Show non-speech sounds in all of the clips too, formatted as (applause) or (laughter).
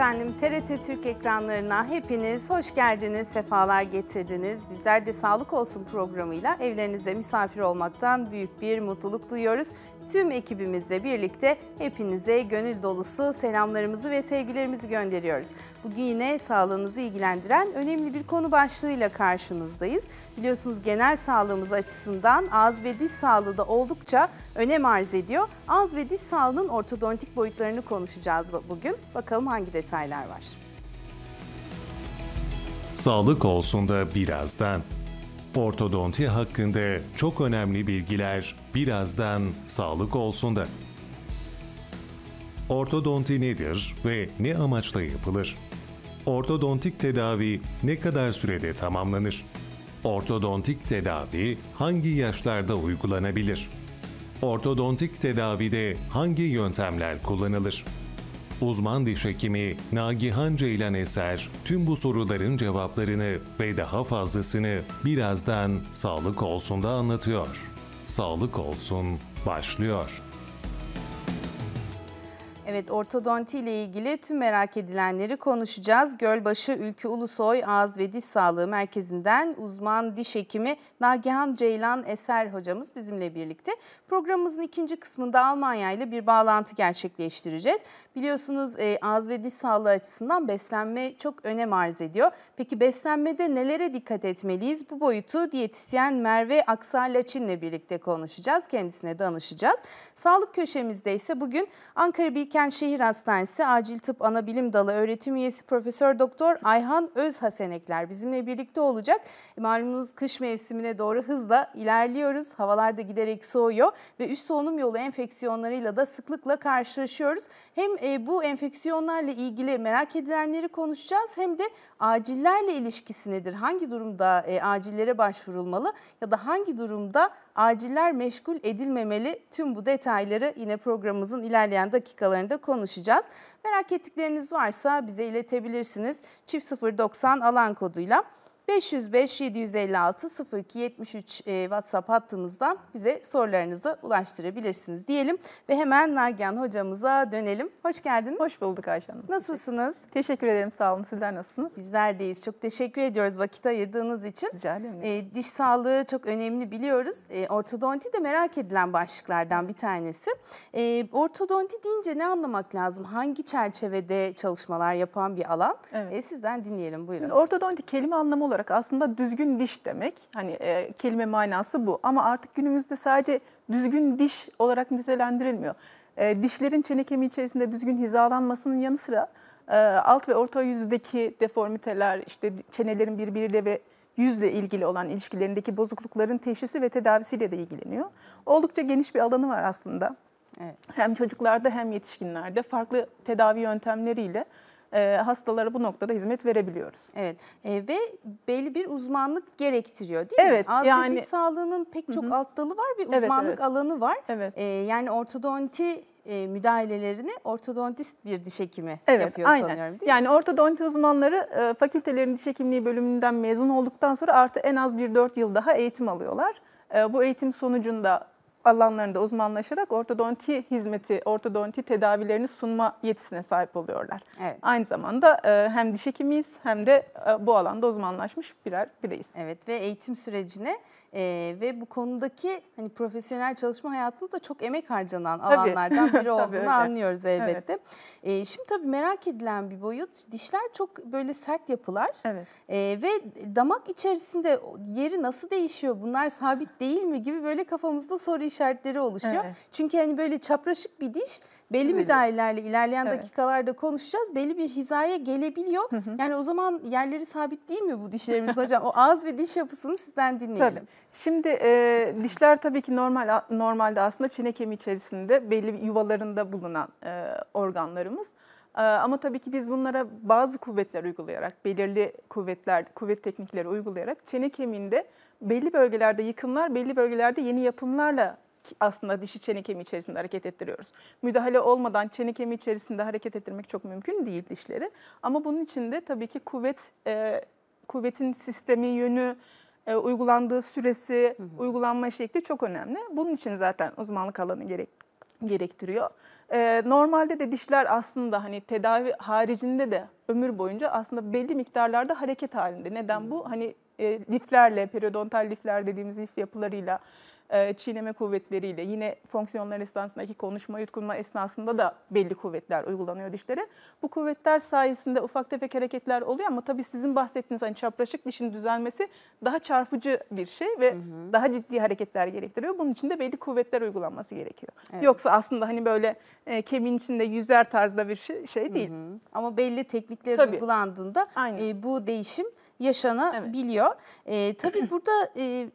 Efendim TRT Türk ekranlarına hepiniz hoş geldiniz, sefalar getirdiniz. Bizler de Sağlık Olsun programıyla evlerinize misafir olmaktan büyük bir mutluluk duyuyoruz tüm ekibimizle birlikte hepinize gönül dolusu selamlarımızı ve sevgilerimizi gönderiyoruz. Bugün yine sağlığınızı ilgilendiren önemli bir konu başlığıyla karşınızdayız. Biliyorsunuz genel sağlığımız açısından ağız ve diş sağlığı da oldukça önem arz ediyor. Ağız ve diş sağlığının ortodontik boyutlarını konuşacağız bugün. Bakalım hangi detaylar var. Sağlık olsun da birazdan. Ortodonti hakkında çok önemli bilgiler birazdan sağlık olsun da. Ortodonti nedir ve ne amaçla yapılır? Ortodontik tedavi ne kadar sürede tamamlanır? Ortodontik tedavi hangi yaşlarda uygulanabilir? Ortodontik tedavide hangi yöntemler kullanılır? Uzman diş hekimi Nagihan Ceylan Eser tüm bu soruların cevaplarını ve daha fazlasını birazdan Sağlık Olsun'da anlatıyor. Sağlık Olsun başlıyor. Evet ortodonti ile ilgili tüm merak edilenleri konuşacağız. Gölbaşı Ülkü Ulusoy Ağız ve Diş Sağlığı Merkezi'nden uzman diş hekimi Nagihan Ceylan Eser hocamız bizimle birlikte. Programımızın ikinci kısmında Almanya ile bir bağlantı gerçekleştireceğiz. Biliyorsunuz e, ağız ve diş sağlığı açısından beslenme çok önem arz ediyor. Peki beslenmede nelere dikkat etmeliyiz? Bu boyutu diyetisyen Merve Aksarlaçin ile birlikte konuşacağız. Kendisine danışacağız. Sağlık köşemizde ise bugün Ankara Bilkent Başkent Şehir Hastanesi Acil Tıp Anabilim Dalı öğretim üyesi Profesör Doktor Ayhan Özhasenekler bizimle birlikte olacak. Malumunuz kış mevsimine doğru hızla ilerliyoruz. Havalar da giderek soğuyor ve üst solunum yolu enfeksiyonlarıyla da sıklıkla karşılaşıyoruz. Hem bu enfeksiyonlarla ilgili merak edilenleri konuşacağız hem de acillerle ilişkisi nedir? Hangi durumda acillere başvurulmalı ya da hangi durumda aciller meşgul edilmemeli. Tüm bu detayları yine programımızın ilerleyen dakikalarında konuşacağız. Merak ettikleriniz varsa bize iletebilirsiniz. Çift 090 alan koduyla. 505 756 02 73 WhatsApp hattımızdan bize sorularınızı ulaştırabilirsiniz diyelim ve hemen Nagihan hocamıza dönelim. Hoş geldiniz. Hoş bulduk Ayşe Hanım. Nasılsınız? Teşekkür ederim sağ olun. Sizler nasılsınız? Bizler deyiz. Çok teşekkür ediyoruz vakit ayırdığınız için. Rica ederim. E, diş sağlığı çok önemli biliyoruz. E, ortodonti de merak edilen başlıklardan bir tanesi. E, ortodonti deyince ne anlamak lazım? Hangi çerçevede çalışmalar yapan bir alan? Evet. E, sizden dinleyelim buyurun. Şimdi ortodonti kelime anlamı olarak olarak aslında düzgün diş demek. Hani e, kelime manası bu. Ama artık günümüzde sadece düzgün diş olarak nitelendirilmiyor. E, dişlerin çene kemiği içerisinde düzgün hizalanmasının yanı sıra e, alt ve orta yüzdeki deformiteler, işte çenelerin birbiriyle ve yüzle ilgili olan ilişkilerindeki bozuklukların teşhisi ve tedavisiyle de ilgileniyor. Oldukça geniş bir alanı var aslında. Evet. Hem çocuklarda hem yetişkinlerde farklı tedavi yöntemleriyle ee, hastalara bu noktada hizmet verebiliyoruz. Evet e, ve belli bir uzmanlık gerektiriyor değil evet, mi? Evet. Yani... sağlığının pek çok hı alt dalı var ve uzmanlık evet, evet. alanı var. Evet. E, yani ortodonti e, müdahalelerini ortodontist bir diş hekimi evet, yapıyor aynen. sanıyorum değil yani mi? Yani ortodonti uzmanları e, fakültelerin diş hekimliği bölümünden mezun olduktan sonra artı en az bir 4 yıl daha eğitim alıyorlar. E, bu eğitim sonucunda alanlarında uzmanlaşarak ortodonti hizmeti, ortodonti tedavilerini sunma yetisine sahip oluyorlar. Evet. Aynı zamanda e, hem diş hekimiyiz hem de e, bu alanda uzmanlaşmış birer bireyiz. Evet ve eğitim sürecine ee, ve bu konudaki hani profesyonel çalışma hayatında da çok emek harcanan alanlardan (laughs) tabii. biri olduğunu tabii anlıyoruz elbette. Evet. Ee, şimdi tabii merak edilen bir boyut dişler çok böyle sert yapılar evet. ee, ve damak içerisinde yeri nasıl değişiyor bunlar sabit değil mi gibi böyle kafamızda soru işaretleri oluşuyor. Evet. Çünkü hani böyle çapraşık bir diş Belli müdahalelerle ilerleyen evet. dakikalarda konuşacağız. Belli bir hizaya gelebiliyor. Hı hı. Yani o zaman yerleri sabit değil mi bu dişlerimiz hocam? O ağız ve diş yapısını sizden dinleyelim. Tabii. Şimdi e, dişler tabii ki normal normalde aslında çene kemiği içerisinde belli yuvalarında bulunan e, organlarımız. Ama tabii ki biz bunlara bazı kuvvetler uygulayarak, belirli kuvvetler, kuvvet teknikleri uygulayarak çene kemiğinde belli bölgelerde yıkımlar, belli bölgelerde yeni yapımlarla aslında dişi çene kemiği içerisinde hareket ettiriyoruz. Müdahale olmadan çene kemiği içerisinde hareket ettirmek çok mümkün değil dişleri. Ama bunun için de tabii ki kuvvet e, kuvvetin sistemi yönü e, uygulandığı süresi, hı hı. uygulanma şekli çok önemli. Bunun için zaten uzmanlık alanı gerek gerektiriyor. Ee, normalde de dişler aslında hani tedavi haricinde de ömür boyunca aslında belli miktarlarda hareket halinde. Neden bu? Hani e, liflerle, periodontal lifler dediğimiz lif yapılarıyla e, çiğneme kuvvetleriyle yine fonksiyonlar esnasındaki konuşma yutkunma esnasında da belli kuvvetler uygulanıyor dişlere. Bu kuvvetler sayesinde ufak tefek hareketler oluyor ama tabii sizin bahsettiğiniz hani çapraşık dişin düzelmesi daha çarpıcı bir şey ve hı hı. daha ciddi hareketler gerektiriyor. Bunun için de belli kuvvetler uygulanması gerekiyor. Evet. Yoksa aslında hani böyle e, kemiğin içinde yüzer tarzda bir şey, şey değil. Hı hı. Ama belli teknikler uygulandığında e, bu değişim yaşanabiliyor. Evet. E, tabii burada e,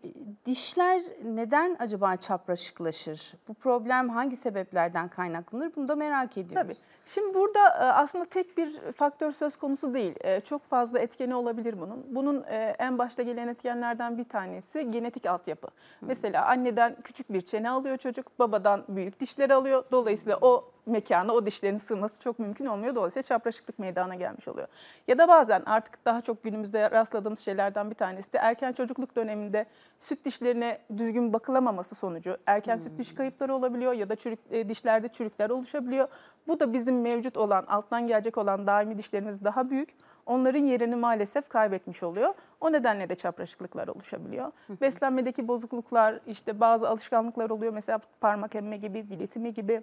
dişler neden acaba çapraşıklaşır? Bu problem hangi sebeplerden kaynaklanır? Bunu da merak ediyoruz. Tabii. Şimdi burada e, aslında tek bir faktör söz konusu değil. E, çok fazla etkeni olabilir bunun. Bunun e, en başta gelen etkenlerden bir tanesi genetik altyapı. Hmm. Mesela anneden küçük bir çene alıyor çocuk, babadan büyük dişler alıyor. Dolayısıyla o mekana o dişlerin sığması çok mümkün olmuyor. Dolayısıyla çapraşıklık meydana gelmiş oluyor. Ya da bazen artık daha çok günümüzde rastladığımız şeylerden bir tanesi de erken çocukluk döneminde süt dişlerine düzgün bakılamaması sonucu erken hmm. süt diş kayıpları olabiliyor ya da çürük, e, dişlerde çürükler oluşabiliyor. Bu da bizim mevcut olan alttan gelecek olan daimi dişlerimiz daha büyük. Onların yerini maalesef kaybetmiş oluyor. O nedenle de çapraşıklıklar oluşabiliyor. Beslenmedeki bozukluklar işte bazı alışkanlıklar oluyor. Mesela parmak emme gibi, dil itimi gibi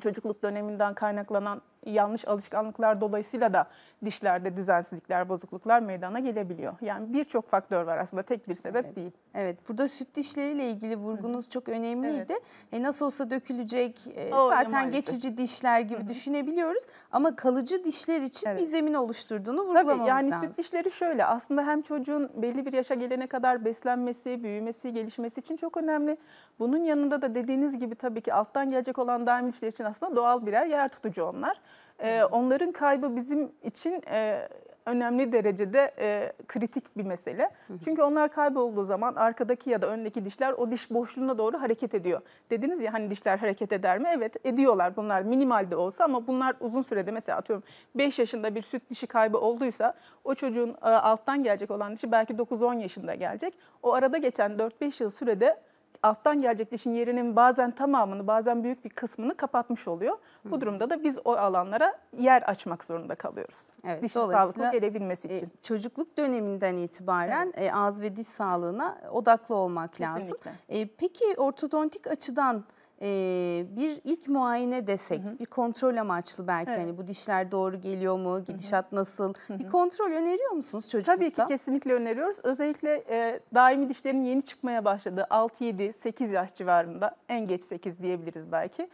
çocukluk döneminden kaynaklanan yanlış alışkanlıklar dolayısıyla da dişlerde düzensizlikler, bozukluklar meydana gelebiliyor. Yani birçok faktör var aslında tek bir sebep evet. değil. Evet burada süt dişleriyle ilgili vurgunuz çok önemliydi. Evet. E, nasıl olsa dökülecek e, zaten maalesef. geçici dişler gibi düşünebiliyoruz ama kalıcı dişler için evet. bir zemin oluşturduğunu vurgulamamız Tabii, yani lazım. süt dişleri şöyle aslında hem çocuğun belli bir yaşa gelene kadar beslenmesi, büyümesi, gelişmesi için çok önemli. Bunun yanında da dediğiniz gibi tabii ki alttan gelecek olan daim dişler için aslında doğal birer yer tutucu onlar. E, onların kaybı bizim için e, önemli derecede e, kritik bir mesele. Çünkü onlar kaybolduğu zaman arkadaki ya da öndeki dişler o diş boşluğuna doğru hareket ediyor. Dediniz ya hani dişler hareket eder mi? Evet ediyorlar bunlar minimalde olsa ama bunlar uzun sürede mesela atıyorum 5 yaşında bir süt dişi kaybı olduysa o çocuğun e, alttan gelecek olan dişi belki 9-10 yaşında gelecek. O arada geçen 4-5 yıl sürede alttan gelecek dişin yerinin bazen tamamını bazen büyük bir kısmını kapatmış oluyor. Hı. Bu durumda da biz o alanlara yer açmak zorunda kalıyoruz. Evet, Dişin sağlıklı gelebilmesi e, için. E, çocukluk döneminden itibaren evet. e, ağız ve diş sağlığına odaklı olmak Kesinlikle. lazım. E, peki ortodontik açıdan ee, bir ilk muayene desek, hı hı. bir kontrol amaçlı belki evet. hani bu dişler doğru geliyor mu, gidişat hı hı. nasıl, hı hı. bir kontrol öneriyor musunuz çocuklukta? Tabii ki kesinlikle öneriyoruz. Özellikle e, daimi dişlerin yeni çıkmaya başladığı 6-7-8 yaş civarında, en geç 8 diyebiliriz belki.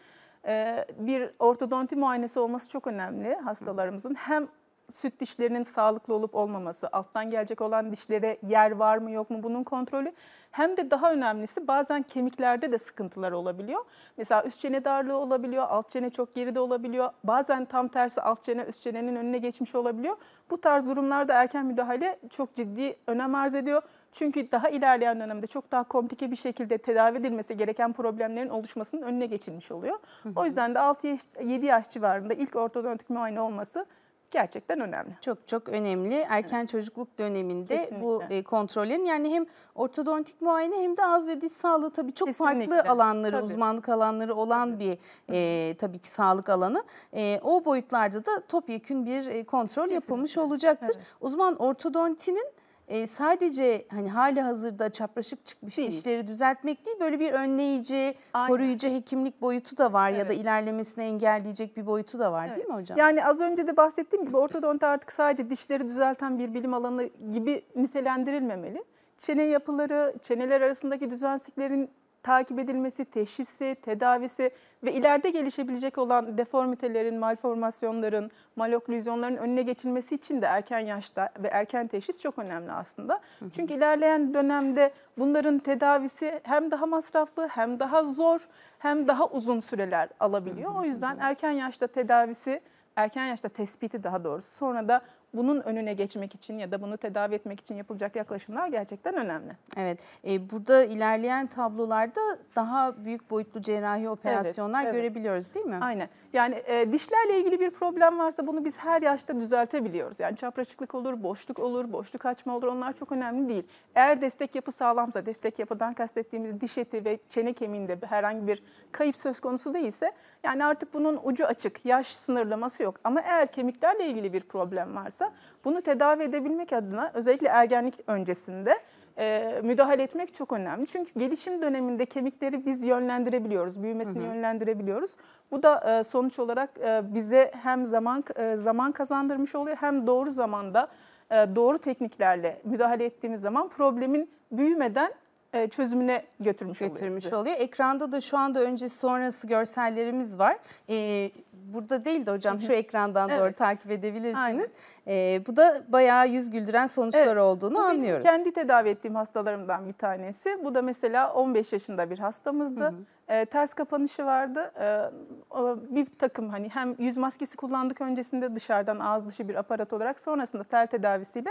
E, bir ortodonti muayenesi olması çok önemli hastalarımızın. Hem süt dişlerinin sağlıklı olup olmaması, alttan gelecek olan dişlere yer var mı yok mu bunun kontrolü. Hem de daha önemlisi bazen kemiklerde de sıkıntılar olabiliyor. Mesela üst çene darlığı olabiliyor, alt çene çok geride olabiliyor. Bazen tam tersi alt çene üst çenenin önüne geçmiş olabiliyor. Bu tarz durumlarda erken müdahale çok ciddi önem arz ediyor. Çünkü daha ilerleyen dönemde çok daha komplike bir şekilde tedavi edilmesi gereken problemlerin oluşmasının önüne geçilmiş oluyor. O yüzden de 6-7 yaş civarında ilk ortodontik muayene olması gerçekten önemli. Çok çok önemli. Erken evet. çocukluk döneminde Kesinlikle. bu e, kontrollerin yani hem ortodontik muayene hem de ağız ve diş sağlığı tabii çok Kesinlikle. farklı alanları, tabii. uzmanlık alanları olan tabii. bir e, tabii ki sağlık alanı. E, o boyutlarda da topyekün bir e, kontrol Kesinlikle. yapılmış olacaktır. Evet. Uzman ortodontinin e, sadece hani hali hazırda çapraşık çıkmış değil. dişleri düzeltmek değil böyle bir önleyici, Aynen. koruyucu hekimlik boyutu da var evet. ya da ilerlemesini engelleyecek bir boyutu da var evet. değil mi hocam? Yani az önce de bahsettiğim gibi ortodonti artık sadece dişleri düzelten bir bilim alanı gibi nitelendirilmemeli. Çene yapıları, çeneler arasındaki düzensizliklerin takip edilmesi, teşhisi, tedavisi ve ileride gelişebilecek olan deformitelerin, malformasyonların, maloklüzyonların önüne geçilmesi için de erken yaşta ve erken teşhis çok önemli aslında. Çünkü ilerleyen dönemde bunların tedavisi hem daha masraflı, hem daha zor, hem daha uzun süreler alabiliyor. O yüzden erken yaşta tedavisi, erken yaşta tespiti daha doğrusu sonra da bunun önüne geçmek için ya da bunu tedavi etmek için yapılacak yaklaşımlar gerçekten önemli. Evet, e, burada ilerleyen tablolarda daha büyük boyutlu cerrahi operasyonlar evet, evet. görebiliyoruz değil mi? Aynen. Yani e, dişlerle ilgili bir problem varsa bunu biz her yaşta düzeltebiliyoruz. Yani çapraşıklık olur, boşluk olur, boşluk açma olur onlar çok önemli değil. Eğer destek yapı sağlamsa, destek yapıdan kastettiğimiz diş eti ve çene kemiğinde herhangi bir kayıp söz konusu değilse yani artık bunun ucu açık, yaş sınırlaması yok. Ama eğer kemiklerle ilgili bir problem varsa varsa bunu tedavi edebilmek adına özellikle ergenlik öncesinde e, müdahale etmek çok önemli. Çünkü gelişim döneminde kemikleri biz yönlendirebiliyoruz, büyümesini hı hı. yönlendirebiliyoruz. Bu da e, sonuç olarak e, bize hem zaman e, zaman kazandırmış oluyor hem doğru zamanda e, doğru tekniklerle müdahale ettiğimiz zaman problemin büyümeden e, çözümüne götürmüş, götürmüş oluyor. oluyor. Ekranda da şu anda önce sonrası görsellerimiz var. Ee, burada değil de hocam şu ekrandan evet. doğru takip edebilirsiniz. Ee, bu da bayağı yüz güldüren sonuçlar evet. olduğunu bu anlıyoruz. Benim kendi tedavi ettiğim hastalarımdan bir tanesi. Bu da mesela 15 yaşında bir hastamızdı. Hı hı. Ee, ters kapanışı vardı. Ee, bir takım hani hem yüz maskesi kullandık öncesinde dışarıdan ağız dışı bir aparat olarak sonrasında tel tedavisiyle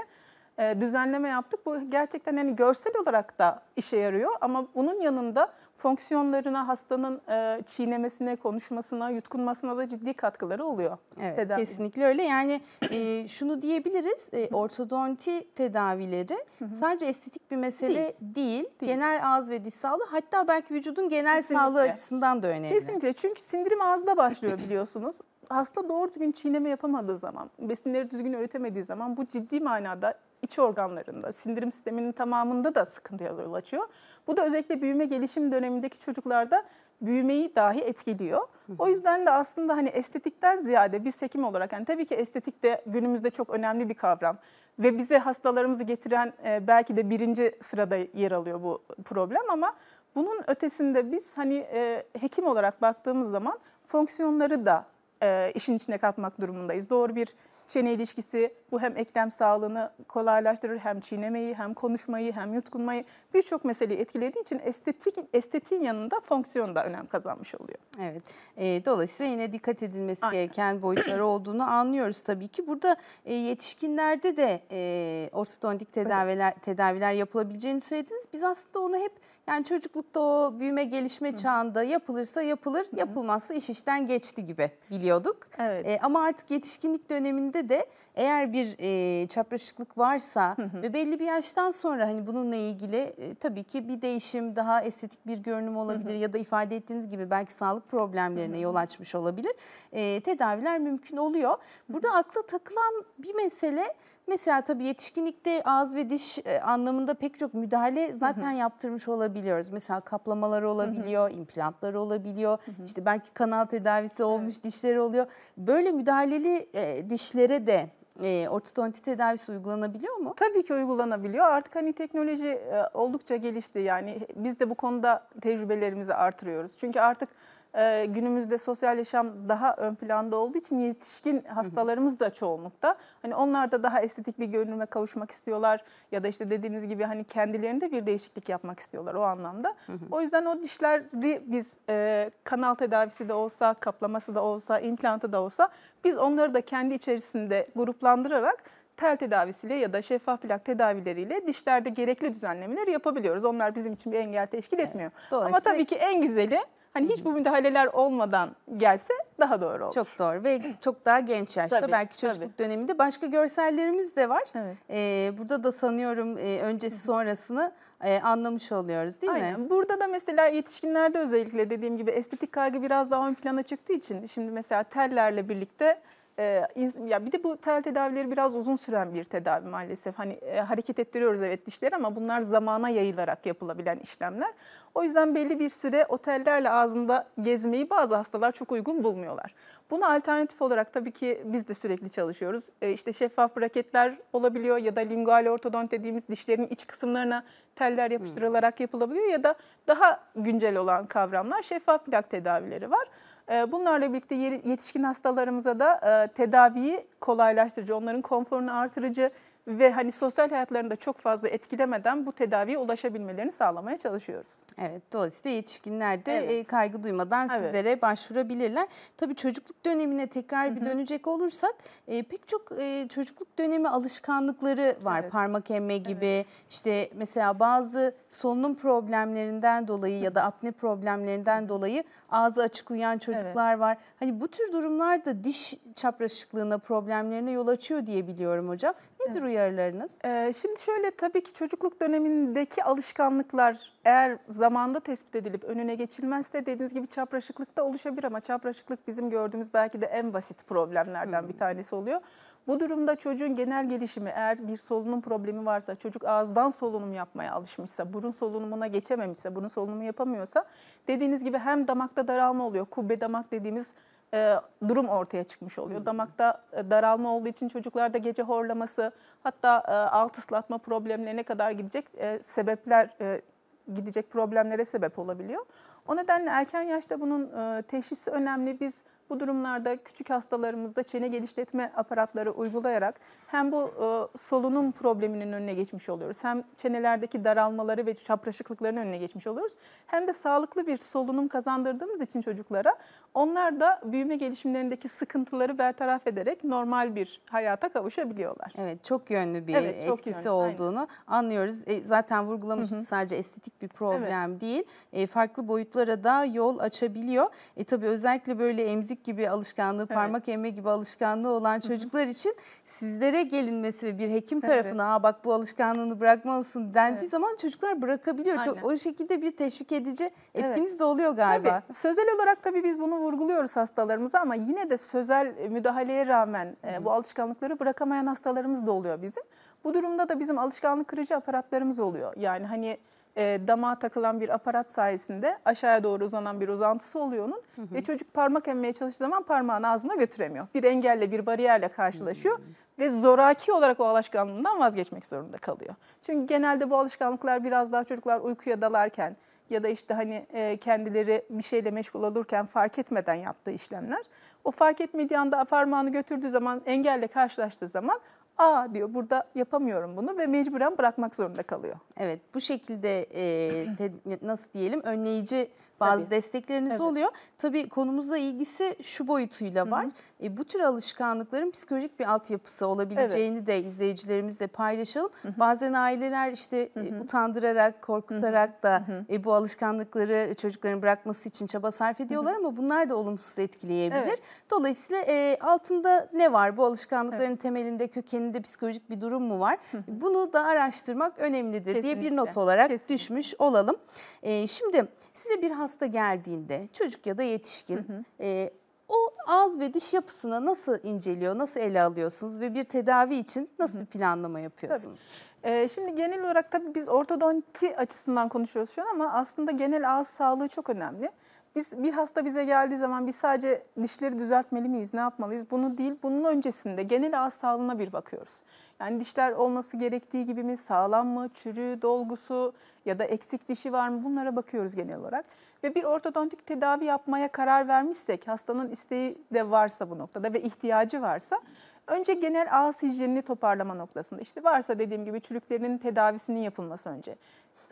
e, düzenleme yaptık. Bu gerçekten hani görsel olarak da işe yarıyor ama bunun yanında fonksiyonlarına, hastanın e, çiğnemesine, konuşmasına, yutkunmasına da ciddi katkıları oluyor. Evet, tedavi. kesinlikle öyle. Yani e, şunu diyebiliriz, e, ortodonti tedavileri sadece estetik bir mesele değil. değil. değil. Genel ağız ve diş sağlığı, hatta belki vücudun genel kesinlikle. sağlığı açısından da önemli. Kesinlikle. Çünkü sindirim ağızda başlıyor biliyorsunuz. Hasta doğru düzgün çiğneme yapamadığı zaman, besinleri düzgün öğütemediği zaman bu ciddi manada iç organlarında, sindirim sisteminin tamamında da sıkıntıya yol açıyor. Bu da özellikle büyüme gelişim dönemindeki çocuklarda büyümeyi dahi etkiliyor. O yüzden de aslında hani estetikten ziyade biz hekim olarak yani tabii ki estetik de günümüzde çok önemli bir kavram ve bize hastalarımızı getiren e, belki de birinci sırada yer alıyor bu problem ama bunun ötesinde biz hani e, hekim olarak baktığımız zaman fonksiyonları da e, işin içine katmak durumundayız. Doğru bir Çene ilişkisi bu hem eklem sağlığını kolaylaştırır hem çiğnemeyi hem konuşmayı hem yutkunmayı birçok meseleyi etkilediği için estetik estetiğin yanında fonksiyon da önem kazanmış oluyor. Evet. E, dolayısıyla yine dikkat edilmesi Aynen. gereken boyutları olduğunu anlıyoruz tabii ki. Burada e, yetişkinlerde de e, ortodontik tedaviler evet. tedaviler yapılabileceğini söylediniz. Biz aslında onu hep yani çocuklukta o büyüme gelişme çağında yapılırsa yapılır, yapılmazsa iş işten geçti gibi biliyorduk. Evet. E, ama artık yetişkinlik döneminde de eğer bir e, çapraşıklık varsa Hı hı. ve belli bir yaştan sonra hani bununla ilgili e, tabii ki bir değişim daha estetik bir görünüm olabilir hı hı. ya da ifade ettiğiniz gibi belki sağlık problemlerine hı hı. yol açmış olabilir. E, tedaviler mümkün oluyor. Burada akla takılan bir mesele Mesela tabii yetişkinlikte ağız ve diş e, anlamında pek çok müdahale zaten yaptırmış olabiliyoruz. Mesela kaplamalar olabiliyor, implantlar olabiliyor. işte belki kanal tedavisi olmuş evet. dişler oluyor. Böyle müdahaleli e, dişlere de e, ortodonti tedavisi uygulanabiliyor mu? Tabii ki uygulanabiliyor. Artık hani teknoloji e, oldukça gelişti. Yani biz de bu konuda tecrübelerimizi artırıyoruz. Çünkü artık e, günümüzde sosyal yaşam daha ön planda olduğu için yetişkin hastalarımız da çoğunlukta. Hani onlar da daha estetik bir görünüme kavuşmak istiyorlar ya da işte dediğiniz gibi hani kendilerinde bir değişiklik yapmak istiyorlar o anlamda. O yüzden o dişleri biz e, kanal tedavisi de olsa, kaplaması da olsa, implantı da olsa biz onları da kendi içerisinde gruplandırarak tel tedavisiyle ya da şeffaf plak tedavileriyle dişlerde gerekli düzenlemeleri yapabiliyoruz. Onlar bizim için bir engel teşkil etmiyor. Evet, Ama tabii ki en güzeli Hani hiç bu müdahaleler olmadan gelse daha doğru olur. Çok doğru ve çok daha genç yaşta tabii, belki çocukluk tabii. döneminde. Başka görsellerimiz de var. Evet. Ee, burada da sanıyorum e, öncesi sonrasını e, anlamış oluyoruz değil Aynen. mi? Burada da mesela yetişkinlerde özellikle dediğim gibi estetik kaygı biraz daha ön plana çıktığı için şimdi mesela tellerle birlikte ee, ya bir de bu tel tedavileri biraz uzun süren bir tedavi maalesef. Hani e, hareket ettiriyoruz evet dişleri ama bunlar zamana yayılarak yapılabilen işlemler. O yüzden belli bir süre otellerle ağzında gezmeyi bazı hastalar çok uygun bulmuyorlar. Buna alternatif olarak tabii ki biz de sürekli çalışıyoruz. E, işte şeffaf braketler olabiliyor ya da lingual ortodont dediğimiz dişlerin iç kısımlarına teller yapıştırılarak yapılabiliyor ya da daha güncel olan kavramlar şeffaf plak tedavileri var. Ee, bunlarla birlikte yetişkin hastalarımıza da e, tedaviyi kolaylaştırıcı, onların konforunu artırıcı, ve hani sosyal hayatlarında çok fazla etkilemeden bu tedaviye ulaşabilmelerini sağlamaya çalışıyoruz. Evet dolayısıyla yetişkinler de evet. E, kaygı duymadan evet. sizlere başvurabilirler. Tabii çocukluk dönemine tekrar bir Hı -hı. dönecek olursak e, pek çok e, çocukluk dönemi alışkanlıkları var. Evet. Parmak emme gibi evet. işte mesela bazı solunum problemlerinden dolayı ya da apne problemlerinden dolayı ağzı açık uyuyan çocuklar evet. var. Hani bu tür durumlar da diş çapraşıklığına problemlerine yol açıyor diye biliyorum hocam. Nedir uyarılarınız? Ee, şimdi şöyle tabii ki çocukluk dönemindeki alışkanlıklar eğer zamanda tespit edilip önüne geçilmezse dediğiniz gibi çapraşıklık da oluşabilir ama çapraşıklık bizim gördüğümüz belki de en basit problemlerden bir hmm. tanesi oluyor. Bu durumda çocuğun genel gelişimi eğer bir solunum problemi varsa, çocuk ağızdan solunum yapmaya alışmışsa, burun solunumuna geçememişse, burun solunumu yapamıyorsa dediğiniz gibi hem damakta daralma oluyor. Kubbe damak dediğimiz e, durum ortaya çıkmış oluyor. Damakta e, daralma olduğu için çocuklarda gece horlaması hatta e, alt ıslatma problemlerine kadar gidecek e, sebepler e, gidecek problemlere sebep olabiliyor. O nedenle erken yaşta bunun e, teşhisi önemli. Biz bu durumlarda küçük hastalarımızda çene genişletme aparatları uygulayarak hem bu e, solunum probleminin önüne geçmiş oluyoruz. Hem çenelerdeki daralmaları ve çapraşıklıkların önüne geçmiş oluyoruz. Hem de sağlıklı bir solunum kazandırdığımız için çocuklara onlar da büyüme gelişimlerindeki sıkıntıları bertaraf ederek normal bir hayata kavuşabiliyorlar. Evet çok yönlü bir evet, çok etkisi yönlü, olduğunu aynen. anlıyoruz. E, zaten vurgulamıştık Hı -hı. sadece estetik bir problem evet. değil. E, farklı boyutlu bozukluklara da yol açabiliyor. E tabi özellikle böyle emzik gibi alışkanlığı, evet. parmak emme gibi alışkanlığı olan çocuklar için sizlere gelinmesi ve bir hekim tarafına evet. ha bak bu alışkanlığını bırakmalısın dendiği evet. zaman çocuklar bırakabiliyor. Çok o şekilde bir teşvik edici etkiniz evet. de oluyor galiba. Tabii. Sözel olarak tabii biz bunu vurguluyoruz hastalarımıza ama yine de sözel e, müdahaleye rağmen e, bu alışkanlıkları bırakamayan hastalarımız da oluyor bizim. Bu durumda da bizim alışkanlık kırıcı aparatlarımız oluyor. Yani hani e, damağa takılan bir aparat sayesinde aşağıya doğru uzanan bir uzantısı oluyor onun. Hı hı. Ve çocuk parmak emmeye çalıştığı zaman parmağını ağzına götüremiyor. Bir engelle, bir bariyerle karşılaşıyor. Hı hı. Ve zoraki olarak o alışkanlığından vazgeçmek zorunda kalıyor. Çünkü genelde bu alışkanlıklar biraz daha çocuklar uykuya dalarken ya da işte hani e, kendileri bir şeyle meşgul olurken fark etmeden yaptığı işlemler. O fark etmediği anda parmağını götürdüğü zaman, engelle karşılaştığı zaman aa diyor burada yapamıyorum bunu ve mecburen bırakmak zorunda kalıyor. Evet bu şekilde e, nasıl diyelim önleyici bazı Tabii. destekleriniz evet. oluyor. Tabii konumuzla ilgisi şu boyutuyla var. Hı hı. E, bu tür alışkanlıkların psikolojik bir altyapısı olabileceğini evet. de izleyicilerimizle paylaşalım. Hı hı. Bazen aileler işte hı e, hı. utandırarak, korkutarak hı hı. da hı hı. E, bu alışkanlıkları çocukların bırakması için çaba sarf ediyorlar hı hı. ama bunlar da olumsuz etkileyebilir. Evet. Dolayısıyla e, altında ne var? Bu alışkanlıkların evet. temelinde, kökeninde psikolojik bir durum mu var? Hı hı. Bunu da araştırmak önemlidir Kesinlikle. diye bir not olarak Kesinlikle. düşmüş olalım. E, şimdi size bir hastalık hasta geldiğinde çocuk ya da yetişkin hı hı. E, o ağız ve diş yapısına nasıl inceliyor, nasıl ele alıyorsunuz ve bir tedavi için nasıl bir planlama yapıyorsunuz? Tabii. E, şimdi genel olarak tabii biz ortodonti açısından konuşuyoruz şu an ama aslında genel ağız sağlığı çok önemli. Biz bir hasta bize geldiği zaman biz sadece dişleri düzeltmeli miyiz, ne yapmalıyız? Bunu değil, bunun öncesinde genel ağız sağlığına bir bakıyoruz. Yani dişler olması gerektiği gibi mi, sağlam mı, çürüğü, dolgusu ya da eksik dişi var mı bunlara bakıyoruz genel olarak. Ve bir ortodontik tedavi yapmaya karar vermişsek, hastanın isteği de varsa bu noktada ve ihtiyacı varsa önce genel ağız hijyenini toparlama noktasında işte varsa dediğim gibi çürüklerinin tedavisinin yapılması önce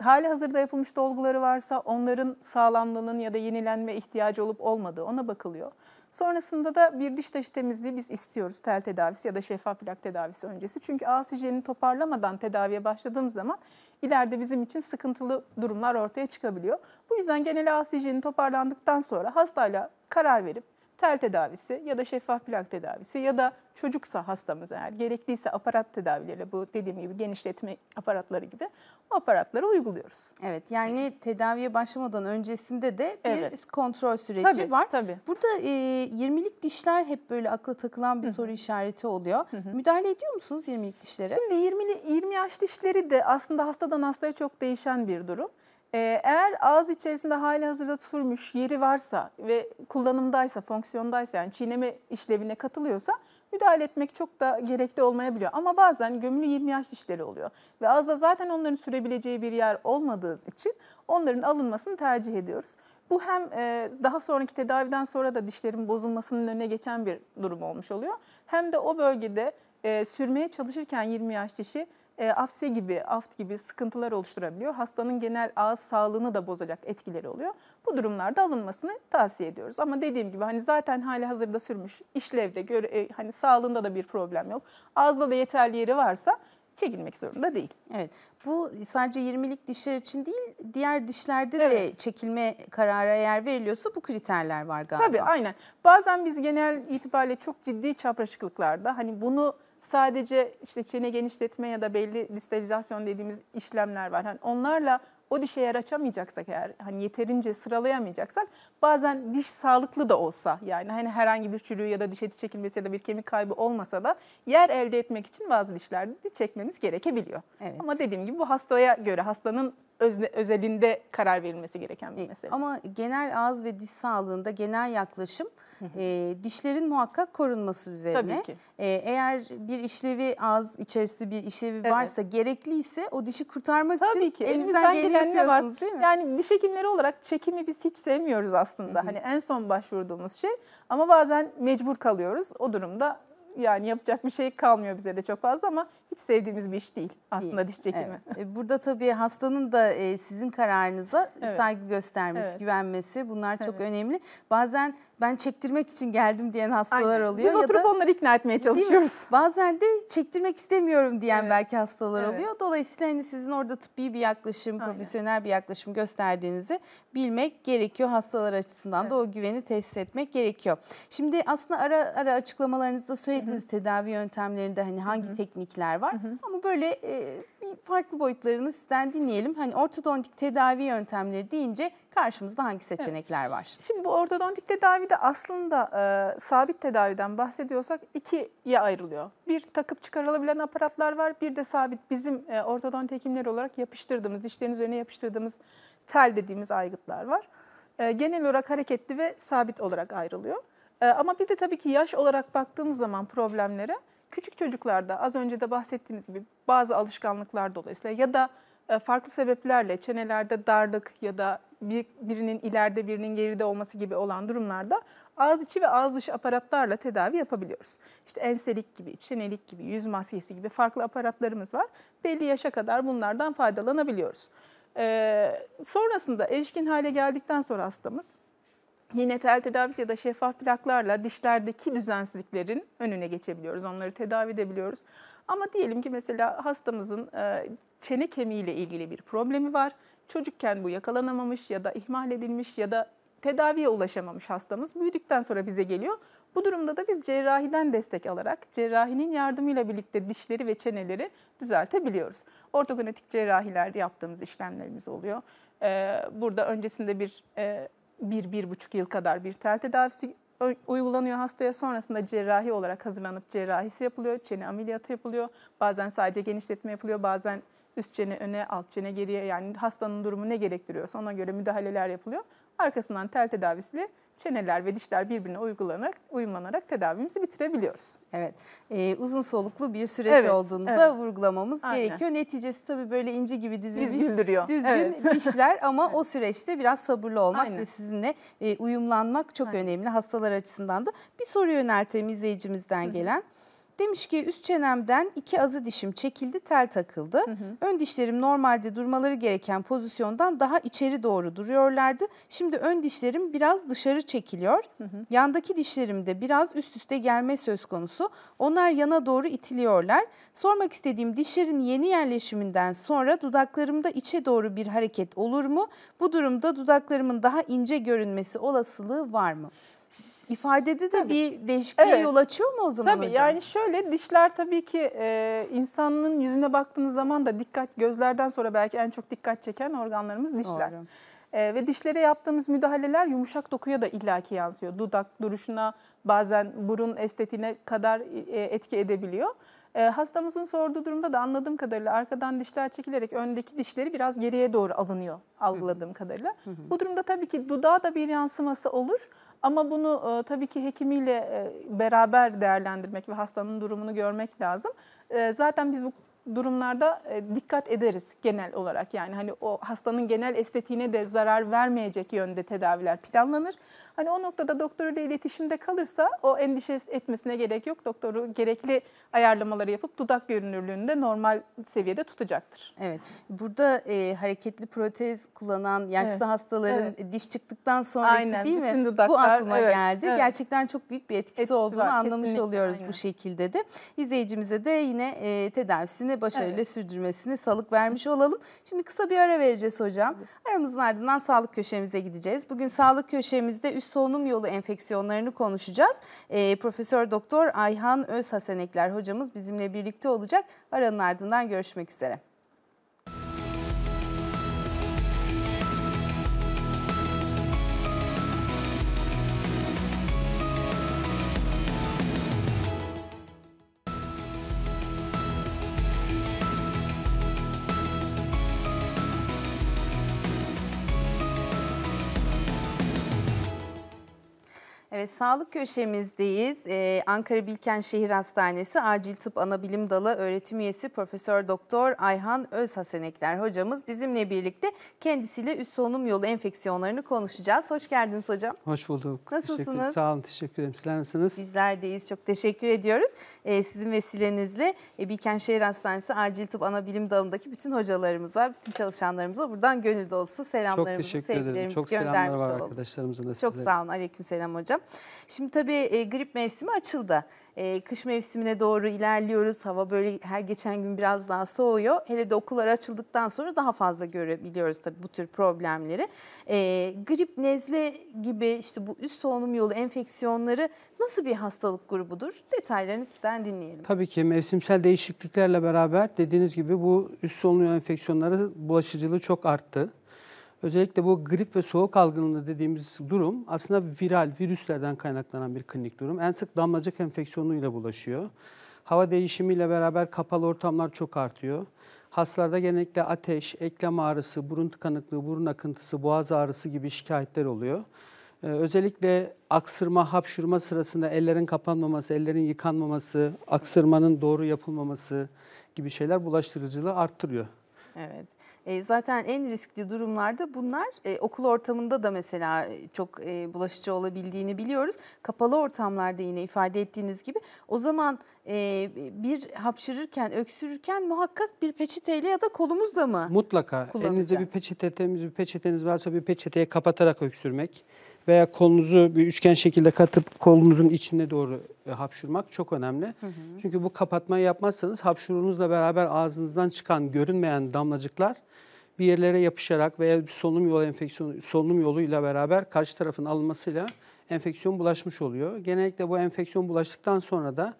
hali hazırda yapılmış dolguları varsa onların sağlamlığının ya da yenilenme ihtiyacı olup olmadığı ona bakılıyor. Sonrasında da bir diş taşı temizliği biz istiyoruz tel tedavisi ya da şeffaf plak tedavisi öncesi. Çünkü ağız hijyenini toparlamadan tedaviye başladığımız zaman ileride bizim için sıkıntılı durumlar ortaya çıkabiliyor. Bu yüzden genel ağız hijyeni toparlandıktan sonra hastayla karar verip tel tedavisi ya da şeffaf plak tedavisi ya da çocuksa hastamız eğer gerekliyse aparat tedavileriyle bu dediğim gibi genişletme aparatları gibi o aparatları uyguluyoruz. Evet yani tedaviye başlamadan öncesinde de bir evet. kontrol süreci tabii, var. Tabii. Burada e, 20'lik dişler hep böyle akla takılan bir Hı. soru işareti oluyor. Hı hı. Müdahale ediyor musunuz 20'lik dişlere? Şimdi 20, 20 yaş dişleri de aslında hastadan hastaya çok değişen bir durum. Ee, eğer ağız içerisinde hali hazırda tutulmuş yeri varsa ve kullanımdaysa, fonksiyondaysa yani çiğneme işlevine katılıyorsa müdahale etmek çok da gerekli olmayabiliyor. Ama bazen gömülü 20 yaş dişleri oluyor ve ağızda zaten onların sürebileceği bir yer olmadığı için onların alınmasını tercih ediyoruz. Bu hem e, daha sonraki tedaviden sonra da dişlerin bozulmasının önüne geçen bir durum olmuş oluyor. Hem de o bölgede e, sürmeye çalışırken 20 yaş dişi e, afse gibi, aft gibi sıkıntılar oluşturabiliyor. Hastanın genel ağız sağlığını da bozacak etkileri oluyor. Bu durumlarda alınmasını tavsiye ediyoruz. Ama dediğim gibi hani zaten hali hazırda sürmüş, işlevde, göre, e, hani sağlığında da bir problem yok. Ağızda da yeterli yeri varsa çekilmek zorunda değil. Evet. Bu sadece 20'lik dişler için değil, diğer dişlerde evet. de çekilme kararı eğer veriliyorsa bu kriterler var galiba. Tabii aynen. Bazen biz genel itibariyle çok ciddi çapraşıklıklarda hani bunu Sadece işte çene genişletme ya da belli distalizasyon dediğimiz işlemler var. Hani onlarla o dişe yer açamayacaksak eğer hani yeterince sıralayamayacaksak bazen diş sağlıklı da olsa yani hani herhangi bir çürüğü ya da diş eti çekilmesi ya da bir kemik kaybı olmasa da yer elde etmek için bazı dişlerde çekmemiz gerekebiliyor. Evet. Ama dediğim gibi bu hastaya göre hastanın özne, özelinde karar verilmesi gereken bir mesele. Ama genel ağız ve diş sağlığında genel yaklaşım e, dişlerin muhakkak korunması üzerine. Tabii ki. E, eğer bir işlevi ağız içerisinde bir işlevi evet. varsa gerekliyse o dişi kurtarmak Tabii için ki. elimizden gelen ne var? değil mi? Yani diş hekimleri olarak çekimi biz hiç sevmiyoruz aslında. Hı hı. Hani en son başvurduğumuz şey ama bazen mecbur kalıyoruz. O durumda yani yapacak bir şey kalmıyor bize de çok fazla ama hiç sevdiğimiz bir iş değil aslında değil. diş çekimi. Evet. E, burada tabii hastanın da e, sizin kararınıza evet. saygı göstermesi, evet. güvenmesi bunlar çok evet. önemli. Bazen ben çektirmek için geldim diyen hastalar Aynen. oluyor. Biz ya oturup da, onları ikna etmeye çalışıyoruz. Bazen de çektirmek istemiyorum diyen evet. belki hastalar evet. oluyor. Dolayısıyla hani sizin orada tıbbi bir yaklaşım, Aynen. profesyonel bir yaklaşım gösterdiğinizi bilmek gerekiyor. Hastalar açısından evet. da o güveni tesis etmek gerekiyor. Şimdi aslında ara ara açıklamalarınızda söylediğiniz Hı -hı. tedavi yöntemlerinde hani hangi Hı -hı. teknikler var. Hı -hı. Ama böyle... E, bir farklı boyutlarını sizden dinleyelim. Hani ortodontik tedavi yöntemleri deyince karşımızda hangi seçenekler evet. var? Şimdi bu ortodontik tedavide aslında e, sabit tedaviden bahsediyorsak ikiye ayrılıyor. Bir takıp çıkarılabilen aparatlar var. Bir de sabit bizim e, ortodonti hekimleri olarak yapıştırdığımız, dişlerin üzerine yapıştırdığımız tel dediğimiz aygıtlar var. E, genel olarak hareketli ve sabit olarak ayrılıyor. E, ama bir de tabii ki yaş olarak baktığımız zaman problemlere Küçük çocuklarda az önce de bahsettiğimiz gibi bazı alışkanlıklar dolayısıyla ya da e, farklı sebeplerle çenelerde darlık ya da bir, birinin ileride birinin geride olması gibi olan durumlarda ağız içi ve ağız dışı aparatlarla tedavi yapabiliyoruz. İşte enselik gibi, çenelik gibi, yüz maskesi gibi farklı aparatlarımız var. Belli yaşa kadar bunlardan faydalanabiliyoruz. Ee, sonrasında erişkin hale geldikten sonra hastamız Yine tel tedavisi ya da şeffaf plaklarla dişlerdeki düzensizliklerin önüne geçebiliyoruz. Onları tedavi edebiliyoruz. Ama diyelim ki mesela hastamızın e, çene kemiğiyle ilgili bir problemi var. Çocukken bu yakalanamamış ya da ihmal edilmiş ya da tedaviye ulaşamamış hastamız büyüdükten sonra bize geliyor. Bu durumda da biz cerrahiden destek alarak cerrahinin yardımıyla birlikte dişleri ve çeneleri düzeltebiliyoruz. Ortogonetik cerrahiler yaptığımız işlemlerimiz oluyor. E, burada öncesinde bir e, bir, bir buçuk yıl kadar bir tel tedavisi uygulanıyor hastaya. Sonrasında cerrahi olarak hazırlanıp cerrahisi yapılıyor. Çene ameliyatı yapılıyor. Bazen sadece genişletme yapılıyor. Bazen üst çene öne, alt çene geriye yani hastanın durumu ne gerektiriyorsa ona göre müdahaleler yapılıyor. Arkasından tel tedavisiyle çeneler ve dişler birbirine uygulanarak, uyumlanarak tedavimizi bitirebiliyoruz. Evet, e, uzun soluklu bir süreç evet, olduğunu evet. da vurgulamamız Aynen. gerekiyor. Neticesi tabii böyle ince gibi dizilmiş, Düz düzgün evet. (laughs) dişler ama evet. o süreçte biraz sabırlı olmak Aynen. ve sizinle e, uyumlanmak çok Aynen. önemli hastalar açısından da. Bir soru yöneltelim izleyicimizden Hı. gelen. Demiş ki üst çenemden iki azı dişim çekildi, tel takıldı. Hı hı. Ön dişlerim normalde durmaları gereken pozisyondan daha içeri doğru duruyorlardı. Şimdi ön dişlerim biraz dışarı çekiliyor. Hı hı. Yandaki dişlerimde biraz üst üste gelme söz konusu. Onlar yana doğru itiliyorlar. Sormak istediğim dişlerin yeni yerleşiminden sonra dudaklarımda içe doğru bir hareket olur mu? Bu durumda dudaklarımın daha ince görünmesi olasılığı var mı? İfadede de tabii. bir değişikliğe evet. yol açıyor mu o zaman tabii, hocam? Yani şöyle dişler tabii ki e, insanın yüzüne baktığınız zaman da dikkat gözlerden sonra belki en çok dikkat çeken organlarımız dişler. Doğru. E, ve dişlere yaptığımız müdahaleler yumuşak dokuya da illaki yansıyor. Dudak duruşuna bazen burun estetiğine kadar e, e etki edebiliyor. Ee, hastamızın sorduğu durumda da anladığım kadarıyla arkadan dişler çekilerek öndeki dişleri biraz geriye doğru alınıyor algıladığım kadarıyla. Bu durumda tabii ki dudağa da bir yansıması olur ama bunu e, tabii ki hekimiyle e, beraber değerlendirmek ve hastanın durumunu görmek lazım. E, zaten biz bu durumlarda e, dikkat ederiz genel olarak. Yani hani o hastanın genel estetiğine de zarar vermeyecek yönde tedaviler planlanır. Hani o noktada doktoruyla iletişimde kalırsa o endişe etmesine gerek yok. Doktoru gerekli ayarlamaları yapıp dudak görünürlüğünü de normal seviyede tutacaktır. Evet. Burada e, hareketli protez kullanan yaşlı evet. hastaların evet. diş çıktıktan sonra Aynen. değil Bütün mi? Dudaklar, bu aklıma evet. geldi. Evet. Gerçekten çok büyük bir etkisi, etkisi olduğunu var. anlamış Kesinlikle. oluyoruz Aynen. bu şekilde de. İzleyicimize de yine e, tedavisini başarıyla evet. sürdürmesini sağlık vermiş olalım. Şimdi kısa bir ara vereceğiz hocam. Aramızın ardından sağlık köşemize gideceğiz. Bugün sağlık köşemizde üst solunum yolu enfeksiyonlarını konuşacağız. E, Profesör Doktor Ayhan Özhasenekler hocamız bizimle birlikte olacak. Aranın ardından görüşmek üzere. Evet, sağlık köşemizdeyiz. Ee, Ankara Bilken Şehir Hastanesi Acil Tıp Anabilim Dalı öğretim üyesi Profesör Doktor Ayhan Özhasenekler hocamız bizimle birlikte kendisiyle üst solunum yolu enfeksiyonlarını konuşacağız. Hoş geldiniz hocam. Hoş bulduk. Nasılsınız? Sağ olun, teşekkür ederim. Sizler nasılsınız? Bizler deyiz. Çok teşekkür ediyoruz. Ee, sizin vesilenizle e, Bilken Şehir Hastanesi Acil Tıp Anabilim Dalı'ndaki bütün hocalarımıza, bütün çalışanlarımıza buradan gönül dolusu selamlarımızı, Çok teşekkür ederim. Çok selamlar var olalım. arkadaşlarımıza. Çok sağ olun. Aleyküm selam hocam. Şimdi tabii e, grip mevsimi açıldı. E, kış mevsimine doğru ilerliyoruz. Hava böyle her geçen gün biraz daha soğuyor. Hele de okullar açıldıktan sonra daha fazla görebiliyoruz tabii bu tür problemleri. E, grip, nezle gibi işte bu üst solunum yolu enfeksiyonları nasıl bir hastalık grubudur? Detaylarını sizden dinleyelim. Tabii ki mevsimsel değişikliklerle beraber dediğiniz gibi bu üst solunum yolu enfeksiyonları bulaşıcılığı çok arttı. Özellikle bu grip ve soğuk algınlığı dediğimiz durum aslında viral, virüslerden kaynaklanan bir klinik durum. En sık damlacık enfeksiyonuyla bulaşıyor. Hava değişimiyle beraber kapalı ortamlar çok artıyor. Hastalarda genellikle ateş, eklem ağrısı, burun tıkanıklığı, burun akıntısı, boğaz ağrısı gibi şikayetler oluyor. Ee, özellikle aksırma, hapşurma sırasında ellerin kapanmaması, ellerin yıkanmaması, aksırmanın doğru yapılmaması gibi şeyler bulaştırıcılığı arttırıyor. Evet. E, zaten en riskli durumlarda bunlar e, okul ortamında da mesela e, çok e, bulaşıcı olabildiğini biliyoruz. Kapalı ortamlarda yine ifade ettiğiniz gibi o zaman e, bir hapşırırken, öksürürken muhakkak bir peçeteyle ya da kolumuzla mı Mutlaka. Elinizde bir peçete, temiz bir peçeteniz varsa bir peçeteye kapatarak öksürmek veya kolunuzu bir üçgen şekilde katıp kolunuzun içine doğru e, hapşurmak çok önemli. Hı hı. Çünkü bu kapatmayı yapmazsanız hapşurunuzla beraber ağzınızdan çıkan görünmeyen damlacıklar bir yerlere yapışarak veya bir solunum yolu enfeksiyon solunum yoluyla beraber karşı tarafın alınmasıyla enfeksiyon bulaşmış oluyor. Genellikle bu enfeksiyon bulaştıktan sonra da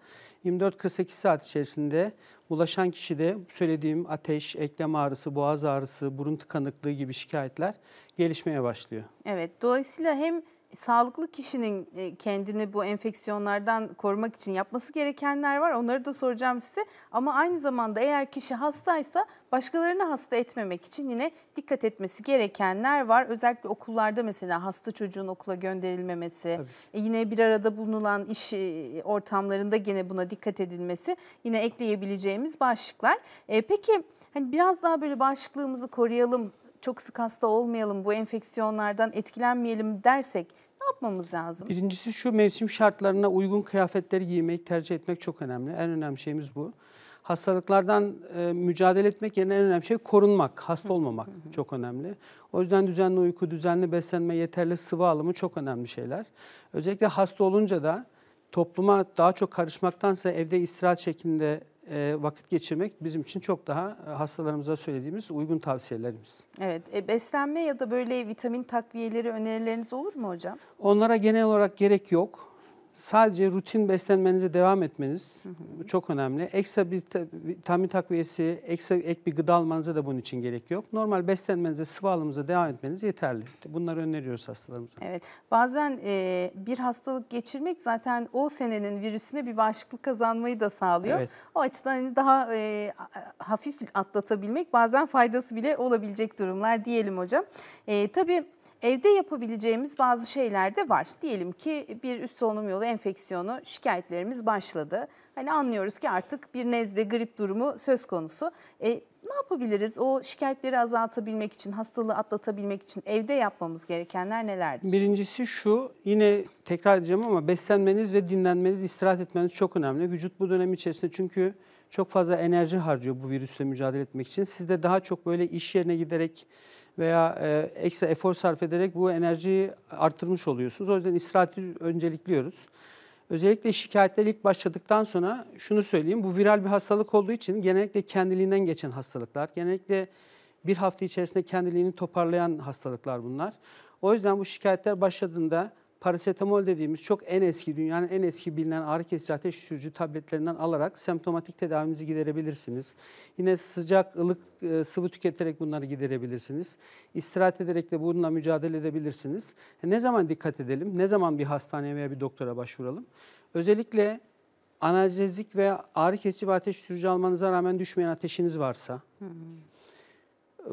24-48 saat içerisinde bulaşan kişide söylediğim ateş, eklem ağrısı, boğaz ağrısı, burun tıkanıklığı gibi şikayetler gelişmeye başlıyor. Evet, dolayısıyla hem sağlıklı kişinin e, kendini bu enfeksiyonlardan korumak için yapması gerekenler var. Onları da soracağım size. Ama aynı zamanda eğer kişi hastaysa başkalarını hasta etmemek için yine dikkat etmesi gerekenler var. Özellikle okullarda mesela hasta çocuğun okula gönderilmemesi, Tabii. E, yine bir arada bulunulan iş e, ortamlarında yine buna dikkat edilmesi yine ekleyebileceğimiz başlıklar. peki hani biraz daha böyle başlığımızı koruyalım çok sık hasta olmayalım, bu enfeksiyonlardan etkilenmeyelim dersek ne yapmamız lazım? Birincisi şu mevsim şartlarına uygun kıyafetleri giymek, tercih etmek çok önemli. En önemli şeyimiz bu. Hastalıklardan e, mücadele etmek yerine en önemli şey korunmak, hasta olmamak çok önemli. O yüzden düzenli uyku, düzenli beslenme, yeterli sıvı alımı çok önemli şeyler. Özellikle hasta olunca da topluma daha çok karışmaktansa evde istirahat şeklinde e, vakit geçirmek bizim için çok daha e, hastalarımıza söylediğimiz uygun tavsiyelerimiz. Evet, e, beslenme ya da böyle vitamin takviyeleri önerileriniz olur mu hocam? Onlara genel olarak gerek yok sadece rutin beslenmenize devam etmeniz hı hı. çok önemli. Ekstra bir vitamin takviyesi, ekstra ek bir gıda almanıza da bunun için gerek yok. Normal beslenmenize, sıvı alımınıza devam etmeniz yeterli. Bunları öneriyoruz hastalarımıza. Evet. Bazen e, bir hastalık geçirmek zaten o senenin virüsüne bir bağışıklık kazanmayı da sağlıyor. Evet. O açıdan hani daha e, hafif atlatabilmek bazen faydası bile olabilecek durumlar diyelim hocam. E, tabii Evde yapabileceğimiz bazı şeyler de var. Diyelim ki bir üst solunum yolu enfeksiyonu şikayetlerimiz başladı. Hani anlıyoruz ki artık bir nezle grip durumu söz konusu. E, ne yapabiliriz? O şikayetleri azaltabilmek için, hastalığı atlatabilmek için evde yapmamız gerekenler nelerdir? Birincisi şu, yine tekrar edeceğim ama beslenmeniz ve dinlenmeniz, istirahat etmeniz çok önemli. Vücut bu dönem içerisinde çünkü çok fazla enerji harcıyor bu virüsle mücadele etmek için. Siz de daha çok böyle iş yerine giderek veya e, ekstra efor sarf ederek bu enerjiyi arttırmış oluyorsunuz. O yüzden istirahati öncelikliyoruz. Özellikle şikayetler ilk başladıktan sonra şunu söyleyeyim. Bu viral bir hastalık olduğu için genellikle kendiliğinden geçen hastalıklar. Genellikle bir hafta içerisinde kendiliğini toparlayan hastalıklar bunlar. O yüzden bu şikayetler başladığında parasetamol dediğimiz çok en eski dünyanın en eski bilinen ağrı kesici ateş düşürücü tabletlerinden alarak semptomatik tedavinizi giderebilirsiniz. Yine sıcak, ılık e, sıvı tüketerek bunları giderebilirsiniz. İstirahat ederek de bununla mücadele edebilirsiniz. E, ne zaman dikkat edelim? Ne zaman bir hastaneye veya bir doktora başvuralım? Özellikle analjezik veya ağrı kesici ateş düşürücü almanıza rağmen düşmeyen ateşiniz varsa, hı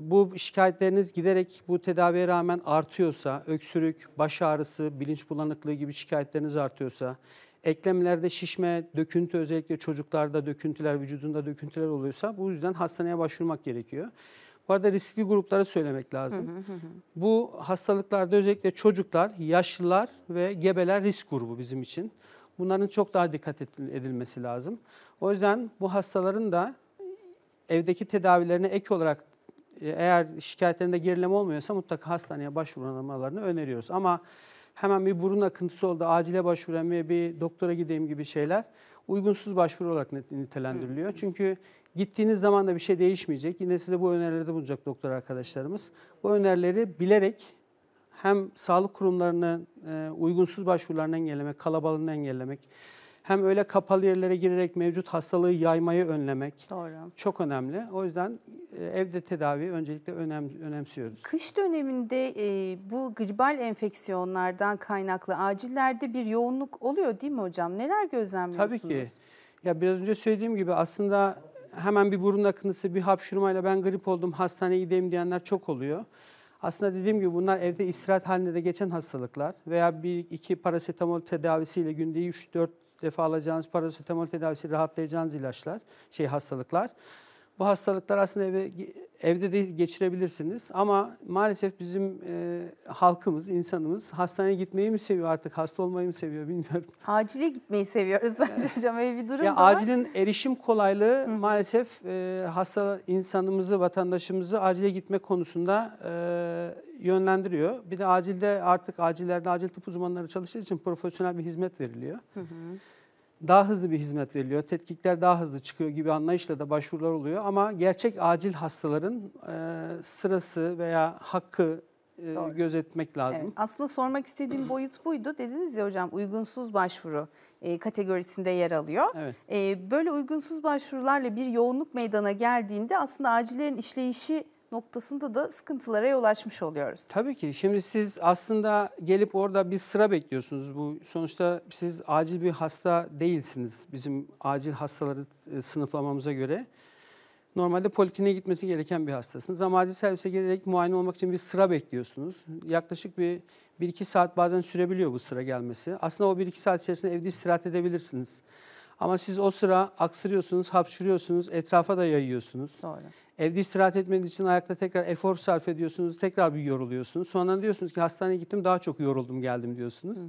bu şikayetleriniz giderek bu tedaviye rağmen artıyorsa, öksürük, baş ağrısı, bilinç bulanıklığı gibi şikayetleriniz artıyorsa, eklemlerde şişme, döküntü özellikle çocuklarda döküntüler, vücudunda döküntüler oluyorsa bu yüzden hastaneye başvurmak gerekiyor. Bu arada riskli gruplara söylemek lazım. Bu hastalıklarda özellikle çocuklar, yaşlılar ve gebeler risk grubu bizim için. Bunların çok daha dikkat edilmesi lazım. O yüzden bu hastaların da evdeki tedavilerine ek olarak e, eğer şikayetlerinde gerileme olmuyorsa mutlaka hastaneye başvurmalarını öneriyoruz. Ama hemen bir burun akıntısı oldu, acile başvurayım ve bir doktora gideyim gibi şeyler uygunsuz başvuru olarak nitelendiriliyor. Hı. Çünkü gittiğiniz zaman da bir şey değişmeyecek. Yine size bu önerilerde bulunacak doktor arkadaşlarımız. Bu önerileri bilerek hem sağlık kurumlarının e, uygunsuz başvurularını engellemek, kalabalığını engellemek, hem öyle kapalı yerlere girerek mevcut hastalığı yaymayı önlemek Doğru. çok önemli. O yüzden e, evde tedavi öncelikle önem, önemsiyoruz. Kış döneminde e, bu gribal enfeksiyonlardan kaynaklı acillerde bir yoğunluk oluyor değil mi hocam? Neler gözlemliyorsunuz? Tabii ki. Ya biraz önce söylediğim gibi aslında hemen bir burun akıntısı, bir hapşurmayla ben grip oldum, hastaneye gideyim diyenler çok oluyor. Aslında dediğim gibi bunlar evde istirahat halinde de geçen hastalıklar veya bir iki parasetamol tedavisiyle günde 3-4 defa alacağınız parasetamol tedavisi rahatlayacağınız ilaçlar, şey hastalıklar. Bu hastalıklar aslında eve, evde de geçirebilirsiniz ama maalesef bizim e, halkımız, insanımız hastaneye gitmeyi mi seviyor artık, hasta olmayı mı seviyor bilmiyorum. Acile gitmeyi seviyoruz (laughs) bence hocam öyle bir durum ya var. Acilin erişim kolaylığı maalesef e, hasta insanımızı, vatandaşımızı acile gitme konusunda e, yönlendiriyor. Bir de acilde artık acillerde acil tıp uzmanları çalıştığı için profesyonel bir hizmet veriliyor. Hı hı daha hızlı bir hizmet veriliyor, tetkikler daha hızlı çıkıyor gibi anlayışla da başvurular oluyor. Ama gerçek acil hastaların e, sırası veya hakkı e, gözetmek lazım. Evet, aslında sormak istediğim (clears throat) boyut buydu. Dediniz ya hocam uygunsuz başvuru e, kategorisinde yer alıyor. Evet. E, böyle uygunsuz başvurularla bir yoğunluk meydana geldiğinde aslında acillerin işleyişi noktasında da sıkıntılara yol açmış oluyoruz. Tabii ki. Şimdi siz aslında gelip orada bir sıra bekliyorsunuz. Bu sonuçta siz acil bir hasta değilsiniz. Bizim acil hastaları e, sınıflamamıza göre. Normalde polikliniğe gitmesi gereken bir hastasınız ama acil servise gelerek muayene olmak için bir sıra bekliyorsunuz. Yaklaşık bir bir iki saat bazen sürebiliyor bu sıra gelmesi. Aslında o bir iki saat içerisinde evde istirahat edebilirsiniz. Ama siz o sıra aksırıyorsunuz, hapşırıyorsunuz, etrafa da yayıyorsunuz. Doğru. Evde istirahat etmediğiniz için ayakta tekrar efor sarf ediyorsunuz, tekrar bir yoruluyorsunuz. Sonra diyorsunuz ki hastaneye gittim daha çok yoruldum geldim diyorsunuz. Hı hı.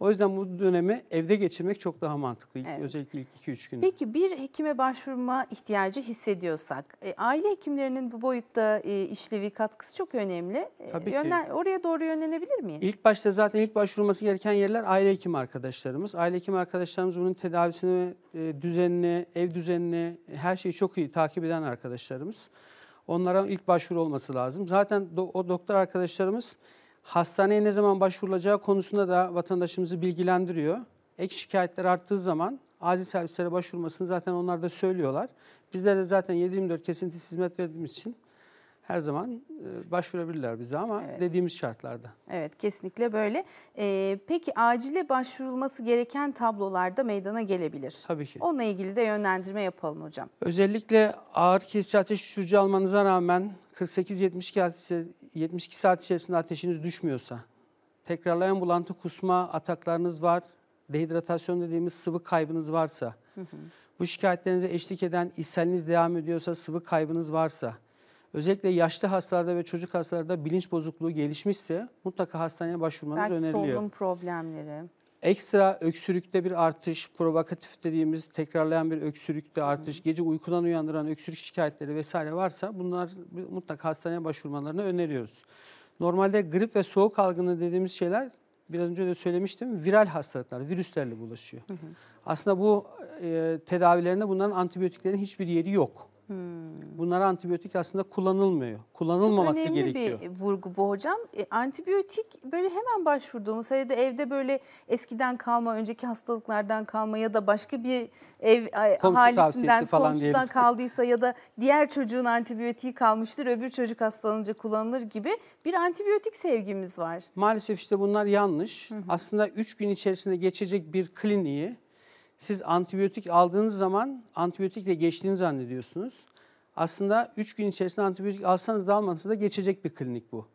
O yüzden bu dönemi evde geçirmek çok daha mantıklı. Evet. Özellikle ilk 2-3 gün. Peki bir hekime başvurma ihtiyacı hissediyorsak, e, aile hekimlerinin bu boyutta e, işlevi katkısı çok önemli. E, Tabii Yönlen, ki. Oraya doğru yönlenebilir miyiz? İlk başta zaten ilk başvurması gereken yerler aile hekim arkadaşlarımız. Aile hekim arkadaşlarımız bunun tedavisini e, düzenini, ev düzenini, her şeyi çok iyi takip eden arkadaşlarımız. Onlara ilk başvuru olması lazım. Zaten do o doktor arkadaşlarımız hastaneye ne zaman başvurulacağı konusunda da vatandaşımızı bilgilendiriyor. Ek şikayetler arttığı zaman acil servislere başvurmasını zaten onlar da söylüyorlar. Bizler de zaten 7-24 kesintisiz hizmet verdiğimiz için her zaman e, başvurabilirler bize ama evet. dediğimiz şartlarda. Evet kesinlikle böyle. Ee, peki acile başvurulması gereken tablolarda meydana gelebilir. Tabii ki. Onunla ilgili de yönlendirme yapalım hocam. Özellikle ağır kesici ateş düşürücü almanıza rağmen 48-72 saat içerisinde ateşiniz düşmüyorsa, tekrarlayan bulantı kusma ataklarınız var, dehidratasyon dediğimiz sıvı kaybınız varsa, hı hı. bu şikayetlerinize eşlik eden ishaliniz devam ediyorsa, sıvı kaybınız varsa, Özellikle yaşlı hastalarda ve çocuk hastalarda bilinç bozukluğu gelişmişse mutlaka hastaneye başvurmanız Belki öneriliyor. Belki solunum problemleri. Ekstra öksürükte bir artış, provokatif dediğimiz tekrarlayan bir öksürükte artış, Hı. gece uykudan uyandıran öksürük şikayetleri vesaire varsa bunlar mutlaka hastaneye başvurmalarını öneriyoruz. Normalde grip ve soğuk algını dediğimiz şeyler biraz önce de söylemiştim viral hastalıklar, virüslerle bulaşıyor. Hı Aslında bu e, tedavilerinde bunların antibiyotiklerin hiçbir yeri yok. Hmm. Bunlara antibiyotik aslında kullanılmıyor. Kullanılmaması Çok önemli bir vurgu bu hocam. E, antibiyotik böyle hemen başvurduğumuz ya da evde böyle eskiden kalma, önceki hastalıklardan kalma ya da başka bir ev Komşu halisinden, falan komşudan diyelim. kaldıysa ya da diğer çocuğun antibiyotiği kalmıştır, öbür çocuk hastalanınca kullanılır gibi bir antibiyotik sevgimiz var. Maalesef işte bunlar yanlış. Hı hı. Aslında 3 gün içerisinde geçecek bir kliniği siz antibiyotik aldığınız zaman antibiyotikle geçtiğini zannediyorsunuz. Aslında 3 gün içerisinde antibiyotik alsanız da almanız da geçecek bir klinik bu.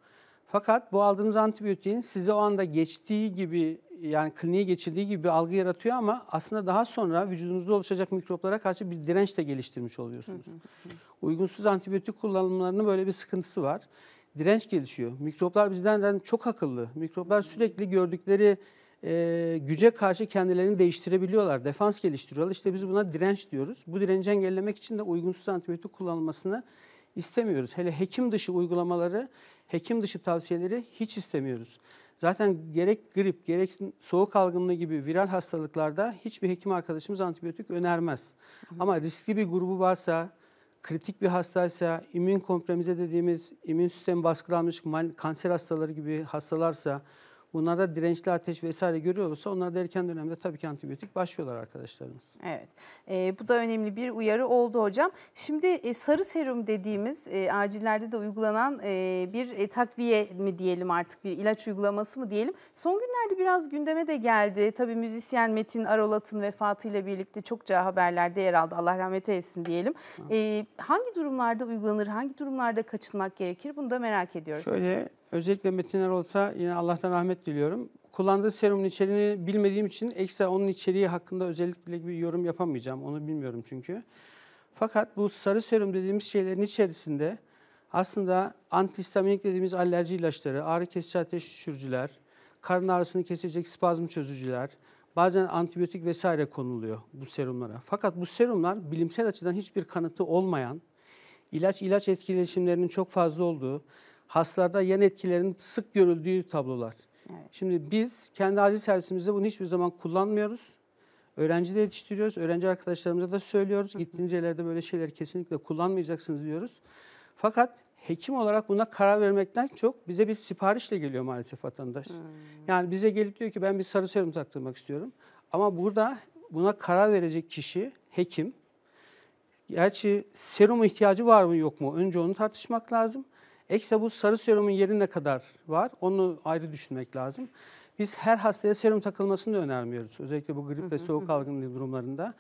Fakat bu aldığınız antibiyotiğin size o anda geçtiği gibi yani kliniğe geçildiği gibi bir algı yaratıyor ama aslında daha sonra vücudunuzda oluşacak mikroplara karşı bir direnç de geliştirmiş oluyorsunuz. Hı Uygunsuz antibiyotik kullanımlarının böyle bir sıkıntısı var. Direnç gelişiyor. Mikroplar bizden çok akıllı. Mikroplar sürekli gördükleri e, güce karşı kendilerini değiştirebiliyorlar. Defans geliştiriyorlar. İşte biz buna direnç diyoruz. Bu direnci engellemek için de uygunsuz antibiyotik kullanılmasını istemiyoruz. Hele hekim dışı uygulamaları, hekim dışı tavsiyeleri hiç istemiyoruz. Zaten gerek grip, gerek soğuk algınlığı gibi viral hastalıklarda hiçbir hekim arkadaşımız antibiyotik önermez. Hı. Ama riskli bir grubu varsa, kritik bir hastaysa, immün kompromize dediğimiz immün sistem baskılanmış kanser hastaları gibi hastalarsa, Bunlarda dirençli ateş vesaire görüyor olursa onlar da erken dönemde tabii ki antibiyotik başlıyorlar arkadaşlarımız. Evet e, bu da önemli bir uyarı oldu hocam. Şimdi e, sarı serum dediğimiz e, acillerde de uygulanan e, bir e, takviye mi diyelim artık bir ilaç uygulaması mı diyelim. Son günlerde biraz gündeme de geldi. Tabii müzisyen Metin Arolat'ın vefatıyla birlikte çokça haberlerde yer aldı. Allah rahmet eylesin diyelim. E, hangi durumlarda uygulanır, hangi durumlarda kaçınmak gerekir bunu da merak ediyoruz. Şöyle Özellikle Metin Erol'a yine Allah'tan rahmet diliyorum. Kullandığı serumun içeriğini bilmediğim için ekstra onun içeriği hakkında özellikle bir yorum yapamayacağım. Onu bilmiyorum çünkü. Fakat bu sarı serum dediğimiz şeylerin içerisinde aslında antihistaminik dediğimiz alerji ilaçları, ağrı kesici ateş düşürücüler, karın ağrısını kesecek spazm çözücüler, bazen antibiyotik vesaire konuluyor bu serumlara. Fakat bu serumlar bilimsel açıdan hiçbir kanıtı olmayan, ilaç ilaç etkileşimlerinin çok fazla olduğu, hastalarda yan etkilerin sık görüldüğü tablolar. Evet. Şimdi biz kendi acil servisimizde bunu hiçbir zaman kullanmıyoruz. Öğrenci de yetiştiriyoruz. Öğrenci arkadaşlarımıza da söylüyoruz. Gittiğiniz yerlerde böyle şeyleri kesinlikle kullanmayacaksınız diyoruz. Fakat hekim olarak buna karar vermekten çok bize bir siparişle geliyor maalesef vatandaş. Hmm. Yani bize gelip diyor ki ben bir sarı serum taktırmak istiyorum. Ama burada buna karar verecek kişi hekim. Gerçi serum ihtiyacı var mı yok mu? Önce onu tartışmak lazım. Eksa bu sarı serumun yeri ne kadar var onu ayrı düşünmek lazım. Biz her hastaya serum takılmasını da önermiyoruz. Özellikle bu grip ve soğuk algınlığı durumlarında.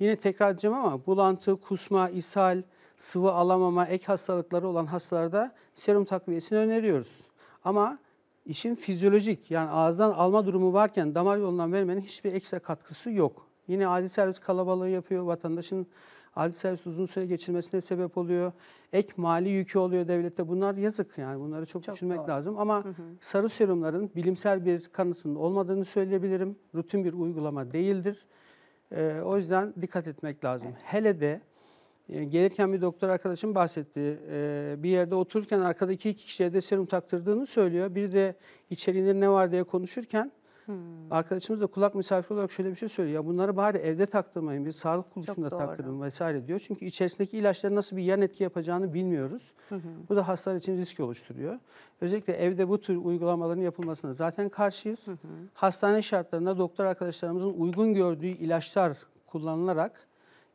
Yine tekrar edeceğim ama bulantı, kusma, ishal, sıvı alamama, ek hastalıkları olan hastalarda serum takviyesini öneriyoruz. Ama işin fizyolojik yani ağızdan alma durumu varken damar yolundan vermenin hiçbir ekstra katkısı yok. Yine acil servis kalabalığı yapıyor vatandaşın adli servis uzun süre geçirmesine sebep oluyor. Ek mali yükü oluyor devlette. Bunlar yazık yani bunları çok, çok düşünmek doğru. lazım. Ama hı hı. sarı serumların bilimsel bir kanıtının olmadığını söyleyebilirim. Rutin bir uygulama değildir. E, o yüzden dikkat etmek lazım. Evet. Hele de e, gelirken bir doktor arkadaşım bahsetti. E, bir yerde otururken arkadaki iki kişiye de serum taktırdığını söylüyor. Bir de içeriğinde ne var diye konuşurken Hmm. Arkadaşımız da kulak misafiri olarak şöyle bir şey söylüyor. Ya bunları bari evde taktırmayın, bir sağlık kuruluşunda taktırın vesaire diyor. Çünkü içerisindeki ilaçların nasıl bir yan etki yapacağını bilmiyoruz. Hı Bu da hastalar için risk oluşturuyor. Özellikle evde bu tür uygulamaların yapılmasına zaten karşıyız. Hı Hastane şartlarında doktor arkadaşlarımızın uygun gördüğü ilaçlar kullanılarak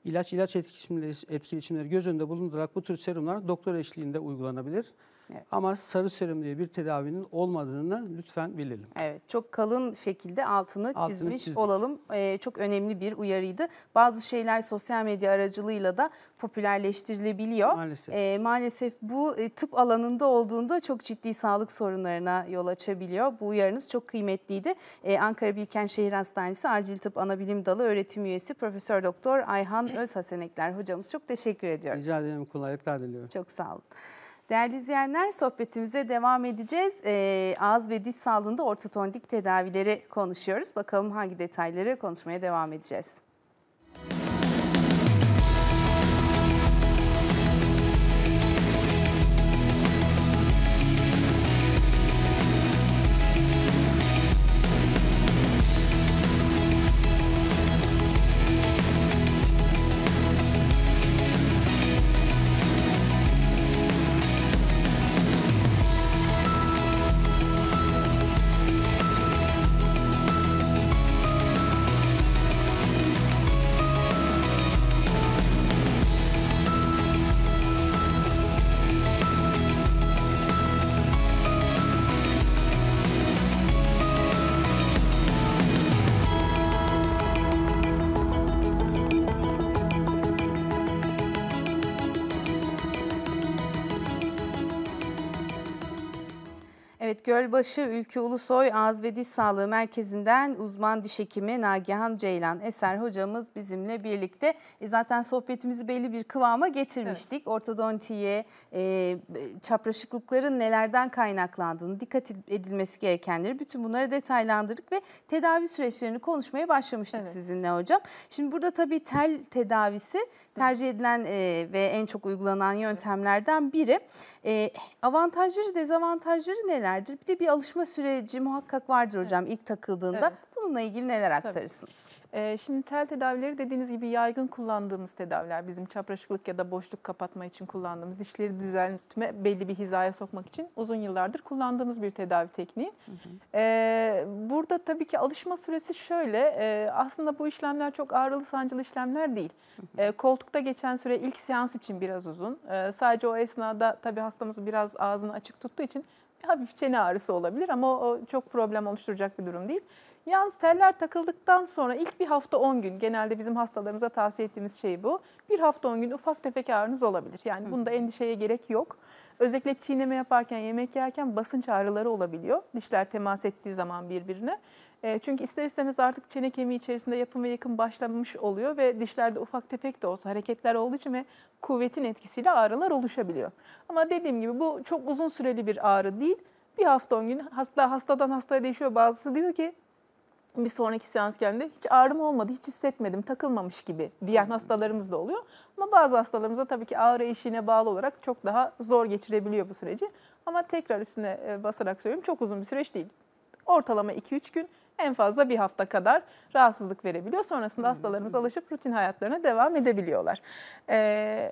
ilaç ilaç etkileşimleri, etkileşimleri göz önünde bulundurarak bu tür serumlar doktor eşliğinde uygulanabilir. Evet. Ama sarı serum diye bir tedavinin olmadığını lütfen bilelim. Evet çok kalın şekilde altını, altını çizmiş çizdik. olalım. Ee, çok önemli bir uyarıydı. Bazı şeyler sosyal medya aracılığıyla da popülerleştirilebiliyor. Maalesef. Ee, maalesef bu e, tıp alanında olduğunda çok ciddi sağlık sorunlarına yol açabiliyor. Bu uyarınız çok kıymetliydi. Ee, Ankara Bilken Şehir Hastanesi Acil Tıp Anabilim Dalı öğretim üyesi Profesör Doktor Ayhan Özhasenekler hocamız çok teşekkür ediyoruz. Rica ederim kolaylıklar diliyorum. Çok sağ olun. Değerli izleyenler sohbetimize devam edeceğiz. E, ağız ve diş sağlığında ortodontik tedavileri konuşuyoruz. Bakalım hangi detayları konuşmaya devam edeceğiz. Müzik Gölbaşı Ülkü Ulusoy Ağız ve Diş Sağlığı Merkezi'nden uzman diş hekimi Nagihan Ceylan Eser hocamız bizimle birlikte. E zaten sohbetimizi belli bir kıvama getirmiştik. Evet. Ortodontiye, e, çapraşıklıkların nelerden kaynaklandığını, dikkat edilmesi gerekenleri bütün bunları detaylandırdık ve tedavi süreçlerini konuşmaya başlamıştık evet. sizinle hocam. Şimdi burada tabii tel tedavisi tercih edilen e, ve en çok uygulanan yöntemlerden biri. E, avantajları, dezavantajları nelerdir? Bir de bir alışma süreci muhakkak vardır hocam evet. ilk takıldığında. Evet. Bununla ilgili neler aktarırsınız? Tabii. Ee, şimdi tel tedavileri dediğiniz gibi yaygın kullandığımız tedaviler. Bizim çapraşıklık ya da boşluk kapatma için kullandığımız, dişleri düzeltme, belli bir hizaya sokmak için uzun yıllardır kullandığımız bir tedavi tekniği. Hı hı. Ee, burada tabii ki alışma süresi şöyle. E, aslında bu işlemler çok ağrılı sancılı işlemler değil. Hı hı. E, koltukta geçen süre ilk seans için biraz uzun. E, sadece o esnada tabii hastamız biraz ağzını açık tuttuğu için bir hafif çene ağrısı olabilir ama o çok problem oluşturacak bir durum değil. Yalnız teller takıldıktan sonra ilk bir hafta 10 gün genelde bizim hastalarımıza tavsiye ettiğimiz şey bu. Bir hafta 10 gün ufak tefek ağrınız olabilir. Yani bunda endişeye gerek yok. Özellikle çiğneme yaparken, yemek yerken basınç ağrıları olabiliyor. Dişler temas ettiği zaman birbirine. E, çünkü ister istemez artık çene kemiği içerisinde yapım ve yakın başlamış oluyor ve dişlerde ufak tefek de olsa hareketler olduğu için ve kuvvetin etkisiyle ağrılar oluşabiliyor. Ama dediğim gibi bu çok uzun süreli bir ağrı değil. Bir hafta on gün hasta, hastadan hastaya değişiyor. Bazısı diyor ki bir sonraki seans kendinde hiç ağrım olmadı, hiç hissetmedim, takılmamış gibi diyen hastalarımız da oluyor. Ama bazı hastalarımıza tabii ki ağrı eşiğine bağlı olarak çok daha zor geçirebiliyor bu süreci. Ama tekrar üstüne e, basarak söyleyeyim çok uzun bir süreç değil. Ortalama 2-3 gün en fazla bir hafta kadar rahatsızlık verebiliyor. Sonrasında hastalarımız alışıp rutin hayatlarına devam edebiliyorlar. Ee,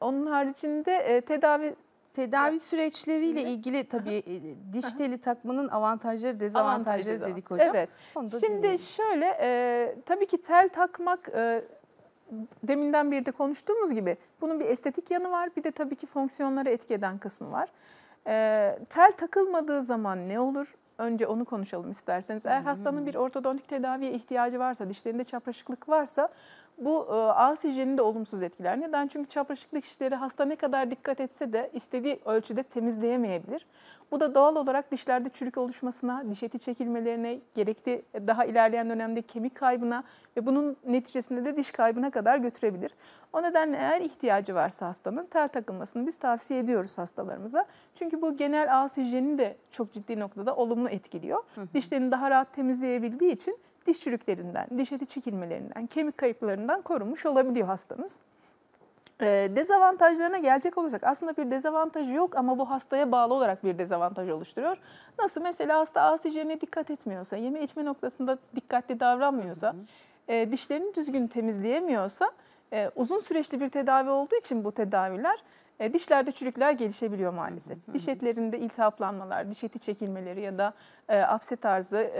onun haricinde e, tedavi Tedavi süreçleriyle ilgili tabii e, diş teli takmanın avantajları, dezavantajları Avantajı dedik hocam. Evet. Şimdi dinleyelim. şöyle e, tabii ki tel takmak e, deminden beri de konuştuğumuz gibi bunun bir estetik yanı var. Bir de tabii ki fonksiyonları etki kısmı var. E, tel takılmadığı zaman ne olur? Önce onu konuşalım isterseniz. Eğer hastanın hmm. bir ortodontik tedaviye ihtiyacı varsa, dişlerinde çapraşıklık varsa bu e, ağız hijyenini de olumsuz etkiler. Neden? Çünkü çapraşıklık işleri hasta ne kadar dikkat etse de istediği ölçüde temizleyemeyebilir. Bu da doğal olarak dişlerde çürük oluşmasına, diş eti çekilmelerine, gerekli e, daha ilerleyen dönemde kemik kaybına ve bunun neticesinde de diş kaybına kadar götürebilir. O nedenle eğer ihtiyacı varsa hastanın ter takılmasını biz tavsiye ediyoruz hastalarımıza. Çünkü bu genel ağız hijyenini de çok ciddi noktada olumlu etkiliyor. Dişlerini daha rahat temizleyebildiği için diş çürüklerinden, diş eti çekilmelerinden, kemik kayıplarından korunmuş olabiliyor hastamız. Ee, dezavantajlarına gelecek olursak aslında bir dezavantaj yok ama bu hastaya bağlı olarak bir dezavantaj oluşturuyor. Nasıl mesela hasta asicene dikkat etmiyorsa, yeme içme noktasında dikkatli davranmıyorsa, e, dişlerini düzgün temizleyemiyorsa e, uzun süreçli bir tedavi olduğu için bu tedaviler e, dişlerde çürükler gelişebiliyor maalesef. Diş etlerinde iltihaplanmalar, diş eti çekilmeleri ya da e, apse tarzı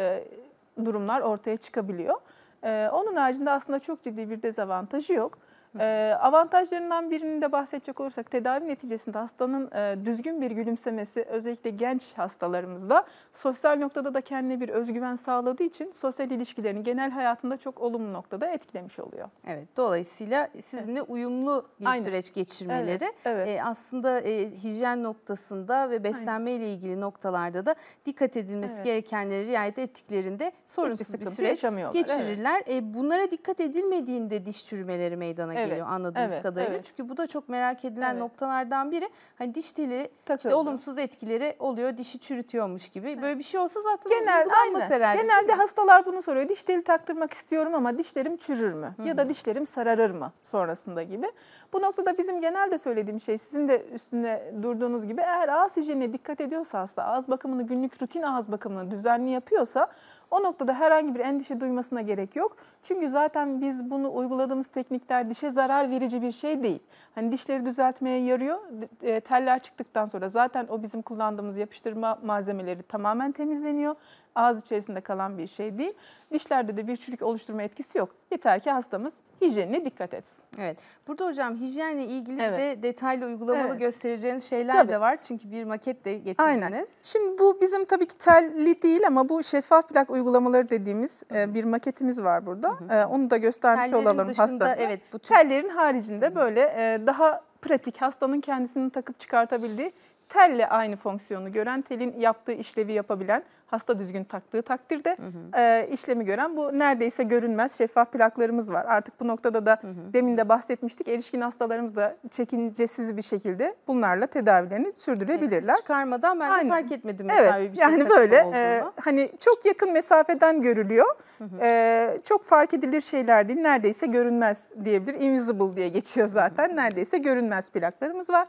durumlar ortaya çıkabiliyor. Ee, onun haricinde aslında çok ciddi bir dezavantajı yok. E, avantajlarından birini de bahsedecek olursak tedavi neticesinde hastanın e, düzgün bir gülümsemesi özellikle genç hastalarımızda sosyal noktada da kendine bir özgüven sağladığı için sosyal ilişkilerini genel hayatında çok olumlu noktada etkilemiş oluyor. Evet dolayısıyla sizinle evet. uyumlu bir Aynen. süreç geçirmeleri evet, evet. E, aslında e, hijyen noktasında ve beslenme ile ilgili noktalarda da dikkat edilmesi evet. gerekenleri riayet ettiklerinde sorunsuz bir süreç geçirirler. Evet. E, bunlara dikkat edilmediğinde diş çürümeleri meydana evet evet. geliyor anladığımız evet, kadarıyla. Evet. Çünkü bu da çok merak edilen evet. noktalardan biri. Hani diş teli Takıldı. işte olumsuz etkileri oluyor. Dişi çürütüyormuş gibi. Evet. Böyle bir şey olsa zaten Genel, aynen. herhalde. Genelde hastalar bunu soruyor. Diş teli taktırmak istiyorum ama dişlerim çürür mü? Hı -hı. Ya da dişlerim sararır mı sonrasında gibi. Bu noktada bizim genelde söylediğim şey sizin de üstünde durduğunuz gibi eğer ağız hijyenine dikkat ediyorsa hasta ağız bakımını günlük rutin ağız bakımını düzenli yapıyorsa o noktada herhangi bir endişe duymasına gerek yok. Çünkü zaten biz bunu uyguladığımız teknikler dişe zarar verici bir şey değil. Hani dişleri düzeltmeye yarıyor. E, teller çıktıktan sonra zaten o bizim kullandığımız yapıştırma malzemeleri tamamen temizleniyor ağız içerisinde kalan bir şey değil. Dişlerde de bir çürük oluşturma etkisi yok. Yeter ki hastamız hijyenine dikkat etsin. Evet. Burada hocam hijyenle ilgili evet. bize detaylı uygulamalı evet. göstereceğiniz şeyler tabii. de var. Çünkü bir maket de getirdiniz. Aynen. Şimdi bu bizim tabii ki telli değil ama bu şeffaf plak uygulamaları dediğimiz e, Hı -hı. bir maketimiz var burada. Hı -hı. E, onu da göstermiş Tellerin olalım dışında, Evet, bu tür... Tellerin haricinde Hı -hı. böyle e, daha pratik hastanın kendisini takıp çıkartabildiği telle aynı fonksiyonu gören, telin yaptığı işlevi yapabilen, hasta düzgün taktığı takdirde hı hı. E, işlemi gören bu neredeyse görünmez şeffaf plaklarımız var. Artık bu noktada da hı hı. demin de bahsetmiştik erişkin hastalarımız da çekincesiz bir şekilde bunlarla tedavilerini sürdürebilirler. Evet, çıkarmadan ben Aynen. de fark etmedim evet, bir Yani böyle e, hani çok yakın mesafeden görülüyor. Hı hı. E, çok fark edilir şeyler değil neredeyse görünmez diyebilir. Invisible diye geçiyor zaten. Hı hı. Neredeyse görünmez plaklarımız var.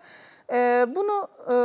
Ee, bunu e,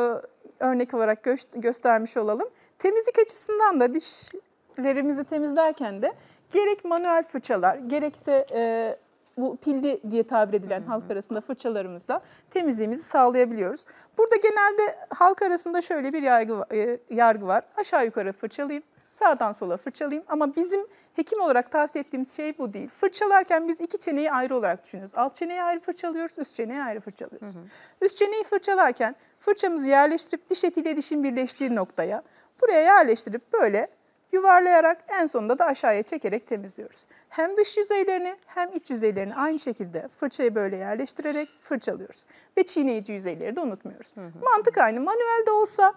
örnek olarak göstermiş olalım. Temizlik açısından da dişlerimizi temizlerken de gerek manuel fırçalar gerekse e, bu pilli diye tabir edilen halk arasında fırçalarımızla temizliğimizi sağlayabiliyoruz. Burada genelde halk arasında şöyle bir yargı, e, yargı var. Aşağı yukarı fırçalayayım, sağdan sola fırçalayayım. Ama bizim hekim olarak tavsiye ettiğimiz şey bu değil. Fırçalarken biz iki çeneyi ayrı olarak düşünüyoruz. Alt çeneyi ayrı fırçalıyoruz, üst çeneyi ayrı fırçalıyoruz. Hı hı. Üst çeneyi fırçalarken fırçamızı yerleştirip diş etiyle dişin birleştiği noktaya buraya yerleştirip böyle yuvarlayarak en sonunda da aşağıya çekerek temizliyoruz. Hem dış yüzeylerini hem iç yüzeylerini aynı şekilde fırçayı böyle yerleştirerek fırçalıyoruz. Ve çiğneyici yüzeyleri de unutmuyoruz. Hı hı. Mantık aynı. Manuelde olsa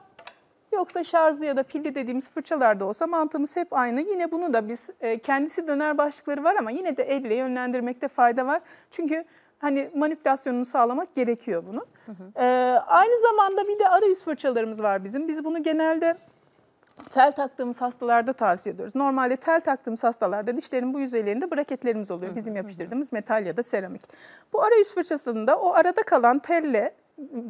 Yoksa şarjlı ya da pilli dediğimiz fırçalar da olsa mantığımız hep aynı. Yine bunu da biz e, kendisi döner başlıkları var ama yine de elle yönlendirmekte fayda var. Çünkü hani manipülasyonunu sağlamak gerekiyor bunu. Hı hı. Ee, aynı zamanda bir de arayüz fırçalarımız var bizim. Biz bunu genelde tel taktığımız hastalarda tavsiye ediyoruz. Normalde tel taktığımız hastalarda dişlerin bu yüzeylerinde braketlerimiz oluyor. Bizim yapıştırdığımız metal ya da seramik. Bu arayüz fırçasında o arada kalan telle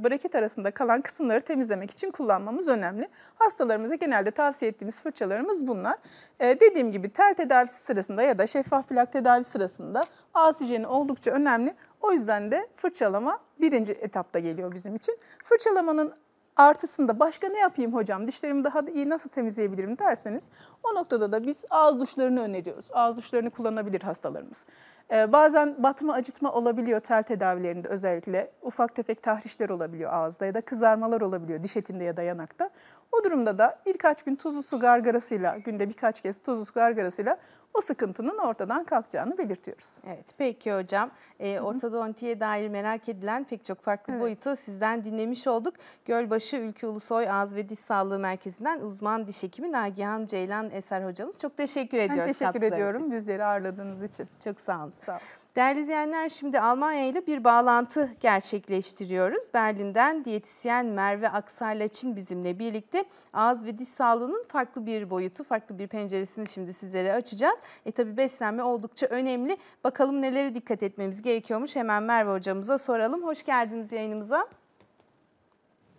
braket arasında kalan kısımları temizlemek için kullanmamız önemli. Hastalarımıza genelde tavsiye ettiğimiz fırçalarımız bunlar. Ee, dediğim gibi tel tedavisi sırasında ya da şeffaf plak tedavi sırasında ağız hijyeni oldukça önemli. O yüzden de fırçalama birinci etapta geliyor bizim için. Fırçalamanın artısında başka ne yapayım hocam, dişlerimi daha da iyi nasıl temizleyebilirim derseniz o noktada da biz ağız duşlarını öneriyoruz. Ağız duşlarını kullanabilir hastalarımız. Ee, bazen batma acıtma olabiliyor tel tedavilerinde özellikle. Ufak tefek tahrişler olabiliyor ağızda ya da kızarmalar olabiliyor diş etinde ya da yanakta. O durumda da birkaç gün tuzlu su gargarasıyla, günde birkaç kez tuzlu su gargarasıyla o sıkıntının ortadan kalkacağını belirtiyoruz. Evet peki hocam e, ortodontiye dair merak edilen pek çok farklı evet. boyutu sizden dinlemiş olduk. Gölbaşı Ülkü Ulusoy Ağız ve Diş Sağlığı Merkezi'nden uzman diş hekimi Nagihan Ceylan Eser hocamız çok teşekkür ediyoruz. Ben teşekkür ediyorum sizleri ağırladığınız için. Çok sağ olun olun. Sağ olun. Değerli izleyenler şimdi Almanya ile bir bağlantı gerçekleştiriyoruz. Berlin'den diyetisyen Merve Aksarlaç'ın bizimle birlikte ağız ve diş sağlığının farklı bir boyutu, farklı bir penceresini şimdi sizlere açacağız. E tabi beslenme oldukça önemli. Bakalım nelere dikkat etmemiz gerekiyormuş hemen Merve hocamıza soralım. Hoş geldiniz yayınımıza.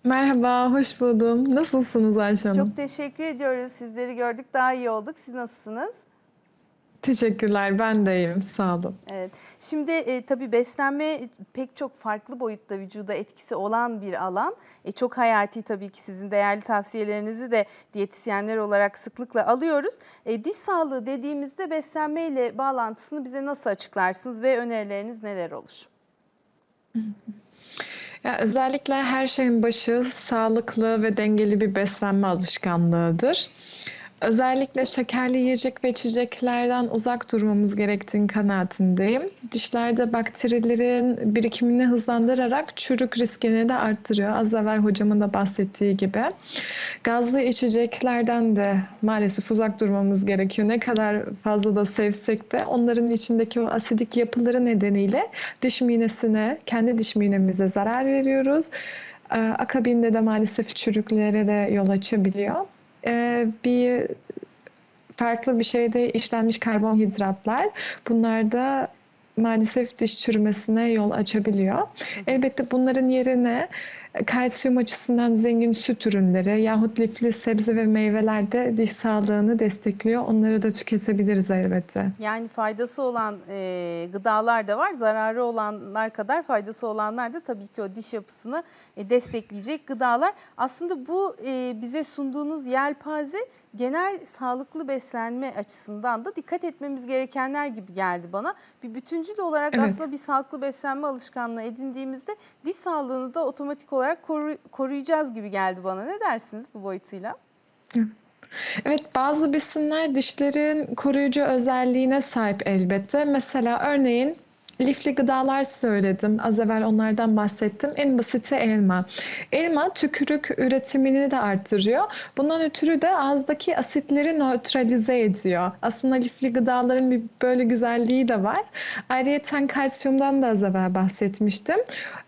Merhaba, hoş buldum. Nasılsınız Ayşe Hanım? Çok teşekkür ediyoruz. Sizleri gördük, daha iyi olduk. Siz nasılsınız? Teşekkürler ben de iyiyim sağ olun. Evet. Şimdi e, tabii beslenme pek çok farklı boyutta vücuda etkisi olan bir alan. E, çok hayati tabii ki sizin değerli tavsiyelerinizi de diyetisyenler olarak sıklıkla alıyoruz. E, diş sağlığı dediğimizde beslenme ile bağlantısını bize nasıl açıklarsınız ve önerileriniz neler olur? Ya özellikle her şeyin başı sağlıklı ve dengeli bir beslenme alışkanlığıdır. Özellikle şekerli yiyecek ve içeceklerden uzak durmamız gerektiğini kanaatindeyim. Dişlerde bakterilerin birikimini hızlandırarak çürük riskini de arttırıyor. Az evvel hocamın da bahsettiği gibi. Gazlı içeceklerden de maalesef uzak durmamız gerekiyor. Ne kadar fazla da sevsek de onların içindeki o asidik yapıları nedeniyle diş minesine, kendi diş minemize zarar veriyoruz. Ee, akabinde de maalesef çürüklere de yol açabiliyor e, bir farklı bir şeyde işlenmiş karbonhidratlar. Bunlar da maalesef diş çürümesine yol açabiliyor. Elbette bunların yerine kalsiyum açısından zengin süt ürünleri yahut lifli sebze ve meyveler de diş sağlığını destekliyor. Onları da tüketebiliriz elbette. Yani faydası olan e, gıdalar da var. Zararı olanlar kadar faydası olanlar da tabii ki o diş yapısını e, destekleyecek gıdalar. Aslında bu e, bize sunduğunuz yelpaze genel sağlıklı beslenme açısından da dikkat etmemiz gerekenler gibi geldi bana. Bir bütüncül olarak evet. aslında bir sağlıklı beslenme alışkanlığı edindiğimizde diş sağlığını da otomatik olarak koru, koruyacağız gibi geldi bana. Ne dersiniz bu boyutuyla? Evet. Evet bazı besinler dişlerin koruyucu özelliğine sahip elbette. Mesela örneğin Lifli gıdalar söyledim. Az evvel onlardan bahsettim. En basiti elma. Elma tükürük üretimini de artırıyor, Bundan ötürü de ağızdaki asitleri nötralize ediyor. Aslında lifli gıdaların bir böyle güzelliği de var. Ayrıca kalsiyumdan da az evvel bahsetmiştim.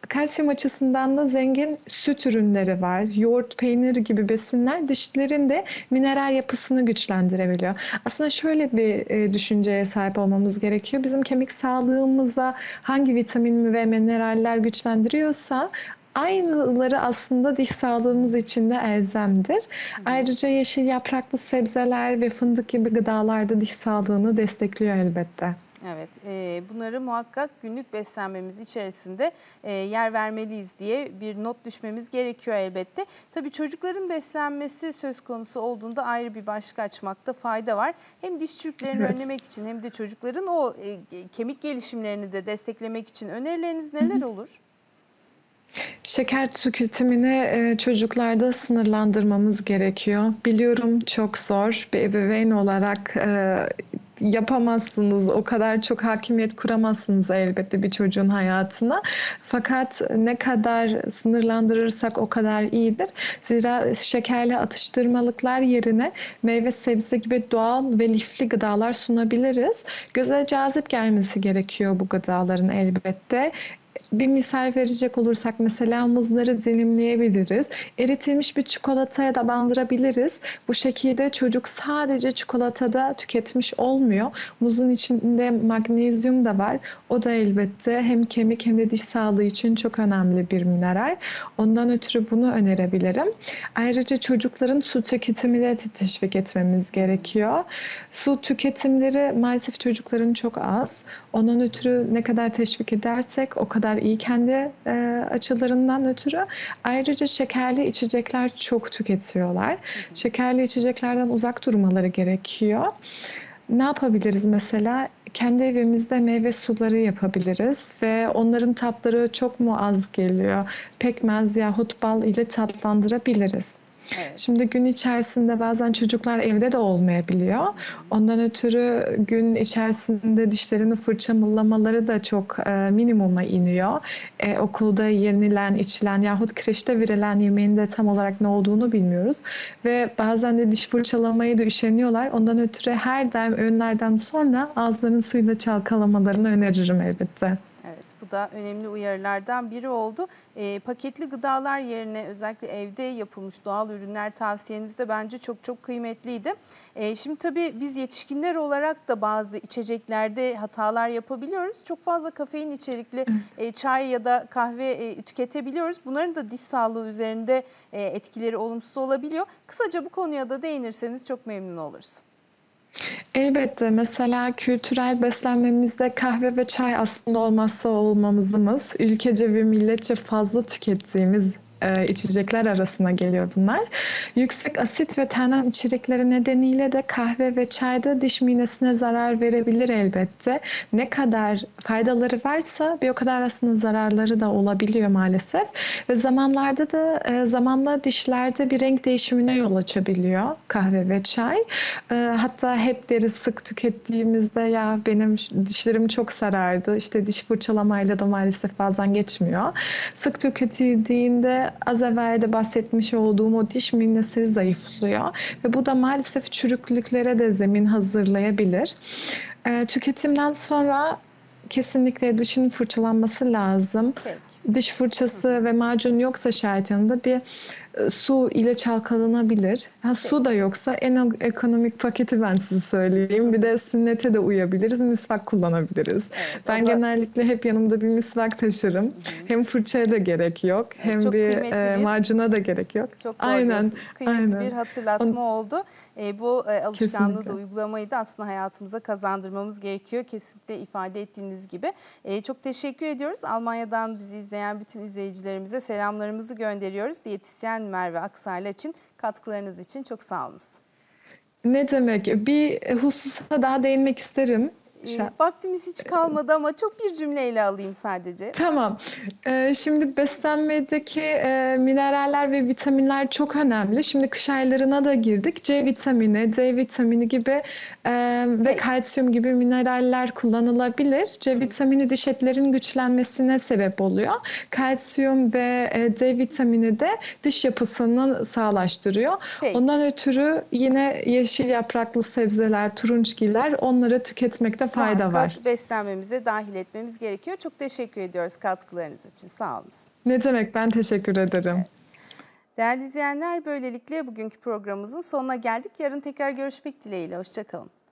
Kalsiyum açısından da zengin süt ürünleri var. Yoğurt, peynir gibi besinler dişlerin de mineral yapısını güçlendirebiliyor. Aslında şöyle bir e, düşünceye sahip olmamız gerekiyor. Bizim kemik sağlığımıza hangi vitamin ve mineraller güçlendiriyorsa aynıları aslında diş sağlığımız için de elzemdir. Ayrıca yeşil yapraklı sebzeler ve fındık gibi gıdalar da diş sağlığını destekliyor elbette. Evet e, bunları muhakkak günlük beslenmemiz içerisinde e, yer vermeliyiz diye bir not düşmemiz gerekiyor elbette. Tabii çocukların beslenmesi söz konusu olduğunda ayrı bir başlık açmakta fayda var. Hem diş çürüklerini evet. önlemek için hem de çocukların o e, kemik gelişimlerini de desteklemek için önerileriniz neler olur? Hı hı. Şeker tüketimini çocuklarda sınırlandırmamız gerekiyor. Biliyorum çok zor. Bir ebeveyn olarak yapamazsınız. O kadar çok hakimiyet kuramazsınız elbette bir çocuğun hayatına. Fakat ne kadar sınırlandırırsak o kadar iyidir. Zira şekerli atıştırmalıklar yerine meyve sebze gibi doğal ve lifli gıdalar sunabiliriz. Göze cazip gelmesi gerekiyor bu gıdaların elbette bir misal verecek olursak mesela muzları dilimleyebiliriz. Eritilmiş bir çikolataya da bandırabiliriz. Bu şekilde çocuk sadece çikolatada tüketmiş olmuyor. Muzun içinde magnezyum da var. O da elbette hem kemik hem de diş sağlığı için çok önemli bir mineral. Ondan ötürü bunu önerebilirim. Ayrıca çocukların su tüketimine teşvik etmemiz gerekiyor. Su tüketimleri maalesef çocukların çok az. Ondan ötürü ne kadar teşvik edersek o kadar güzel iyi kendi e, açılarından ötürü. Ayrıca şekerli içecekler çok tüketiyorlar. Şekerli içeceklerden uzak durmaları gerekiyor. Ne yapabiliriz mesela? Kendi evimizde meyve suları yapabiliriz ve onların tatları çok mu az geliyor? Pekmez yahut bal ile tatlandırabiliriz. Evet. Şimdi gün içerisinde bazen çocuklar evde de olmayabiliyor. Ondan ötürü gün içerisinde dişlerini fırçamıllamaları da çok e, minimuma iniyor. E, okulda yenilen, içilen yahut kreşte verilen yemeğin de tam olarak ne olduğunu bilmiyoruz. Ve bazen de diş fırçalamayı da üşeniyorlar. Ondan ötürü her daim öğünlerden sonra ağızlarının suyla çalkalamalarını öneririm elbette. Bu da önemli uyarılardan biri oldu. E, paketli gıdalar yerine özellikle evde yapılmış doğal ürünler tavsiyeniz de bence çok çok kıymetliydi. E, şimdi tabii biz yetişkinler olarak da bazı içeceklerde hatalar yapabiliyoruz. Çok fazla kafein içerikli e, çay ya da kahve e, tüketebiliyoruz. Bunların da diş sağlığı üzerinde e, etkileri olumsuz olabiliyor. Kısaca bu konuya da değinirseniz çok memnun oluruz. Elbette. Mesela kültürel beslenmemizde kahve ve çay aslında olmazsa olmamızımız, Ülkece ve milletçe fazla tükettiğimiz e, içecekler arasına geliyor bunlar. Yüksek asit ve tenan içerikleri nedeniyle de kahve ve çayda diş minesine zarar verebilir elbette. Ne kadar faydaları varsa bir o kadar aslında zararları da olabiliyor maalesef. Ve zamanlarda da e, zamanla dişlerde bir renk değişimine yol açabiliyor kahve ve çay. E, hatta hep deri sık tükettiğimizde ya benim dişlerim çok sarardı. İşte diş fırçalamayla da maalesef bazen geçmiyor. Sık tüketildiğinde az evvel de bahsetmiş olduğum o diş minnesi zayıflıyor ve bu da maalesef çürüklüklere de zemin hazırlayabilir. E, tüketimden sonra kesinlikle dişin fırçalanması lazım. Peki. Diş fırçası Hı. ve macun yoksa şayet yanında bir e, su ile çalkalanabilir. Ha, su da yoksa en ekonomik paketi ben size söyleyeyim. Bir de sünnete de uyabiliriz, misvak kullanabiliriz. Evet, ben ama... genellikle hep yanımda bir misvak taşırım. Hı-hı. Hem fırçaya da gerek yok, evet, hem bir, e, bir macuna da gerek yok. Çok aynen, kıymetli aynen. bir hatırlatma On... oldu. E, bu e, alışkanlığı Kesinlikle. da uygulamayı da aslında hayatımıza kazandırmamız gerekiyor. Kesinlikle ifade ettiğiniz gibi. E, çok teşekkür ediyoruz. Almanya'dan bizi izleyen bütün izleyicilerimize selamlarımızı gönderiyoruz. Diyetisyen Merve Aksarlı için katkılarınız için çok sağolunuz. Ne demek? Bir hususa daha değinmek isterim. Ee, vaktimiz hiç ee, kalmadı ama çok bir cümleyle alayım sadece. Tamam. Ee, şimdi beslenmedeki e, mineraller ve vitaminler çok önemli. Şimdi kış aylarına da girdik. C vitamini, D vitamini gibi ee, ve kalsiyum gibi mineraller kullanılabilir. C vitamini diş etlerin güçlenmesine sebep oluyor. Kalsiyum ve e, D vitamini de diş yapısını sağlaştırıyor. Peki. Ondan ötürü yine yeşil yapraklı sebzeler, turunçgiller onları tüketmekte fayda Muhakkak var. Beslenmemize dahil etmemiz gerekiyor. Çok teşekkür ediyoruz katkılarınız için. Sağ olun. Ne demek ben teşekkür ederim. Evet. Değerli izleyenler böylelikle bugünkü programımızın sonuna geldik. Yarın tekrar görüşmek dileğiyle. Hoşçakalın.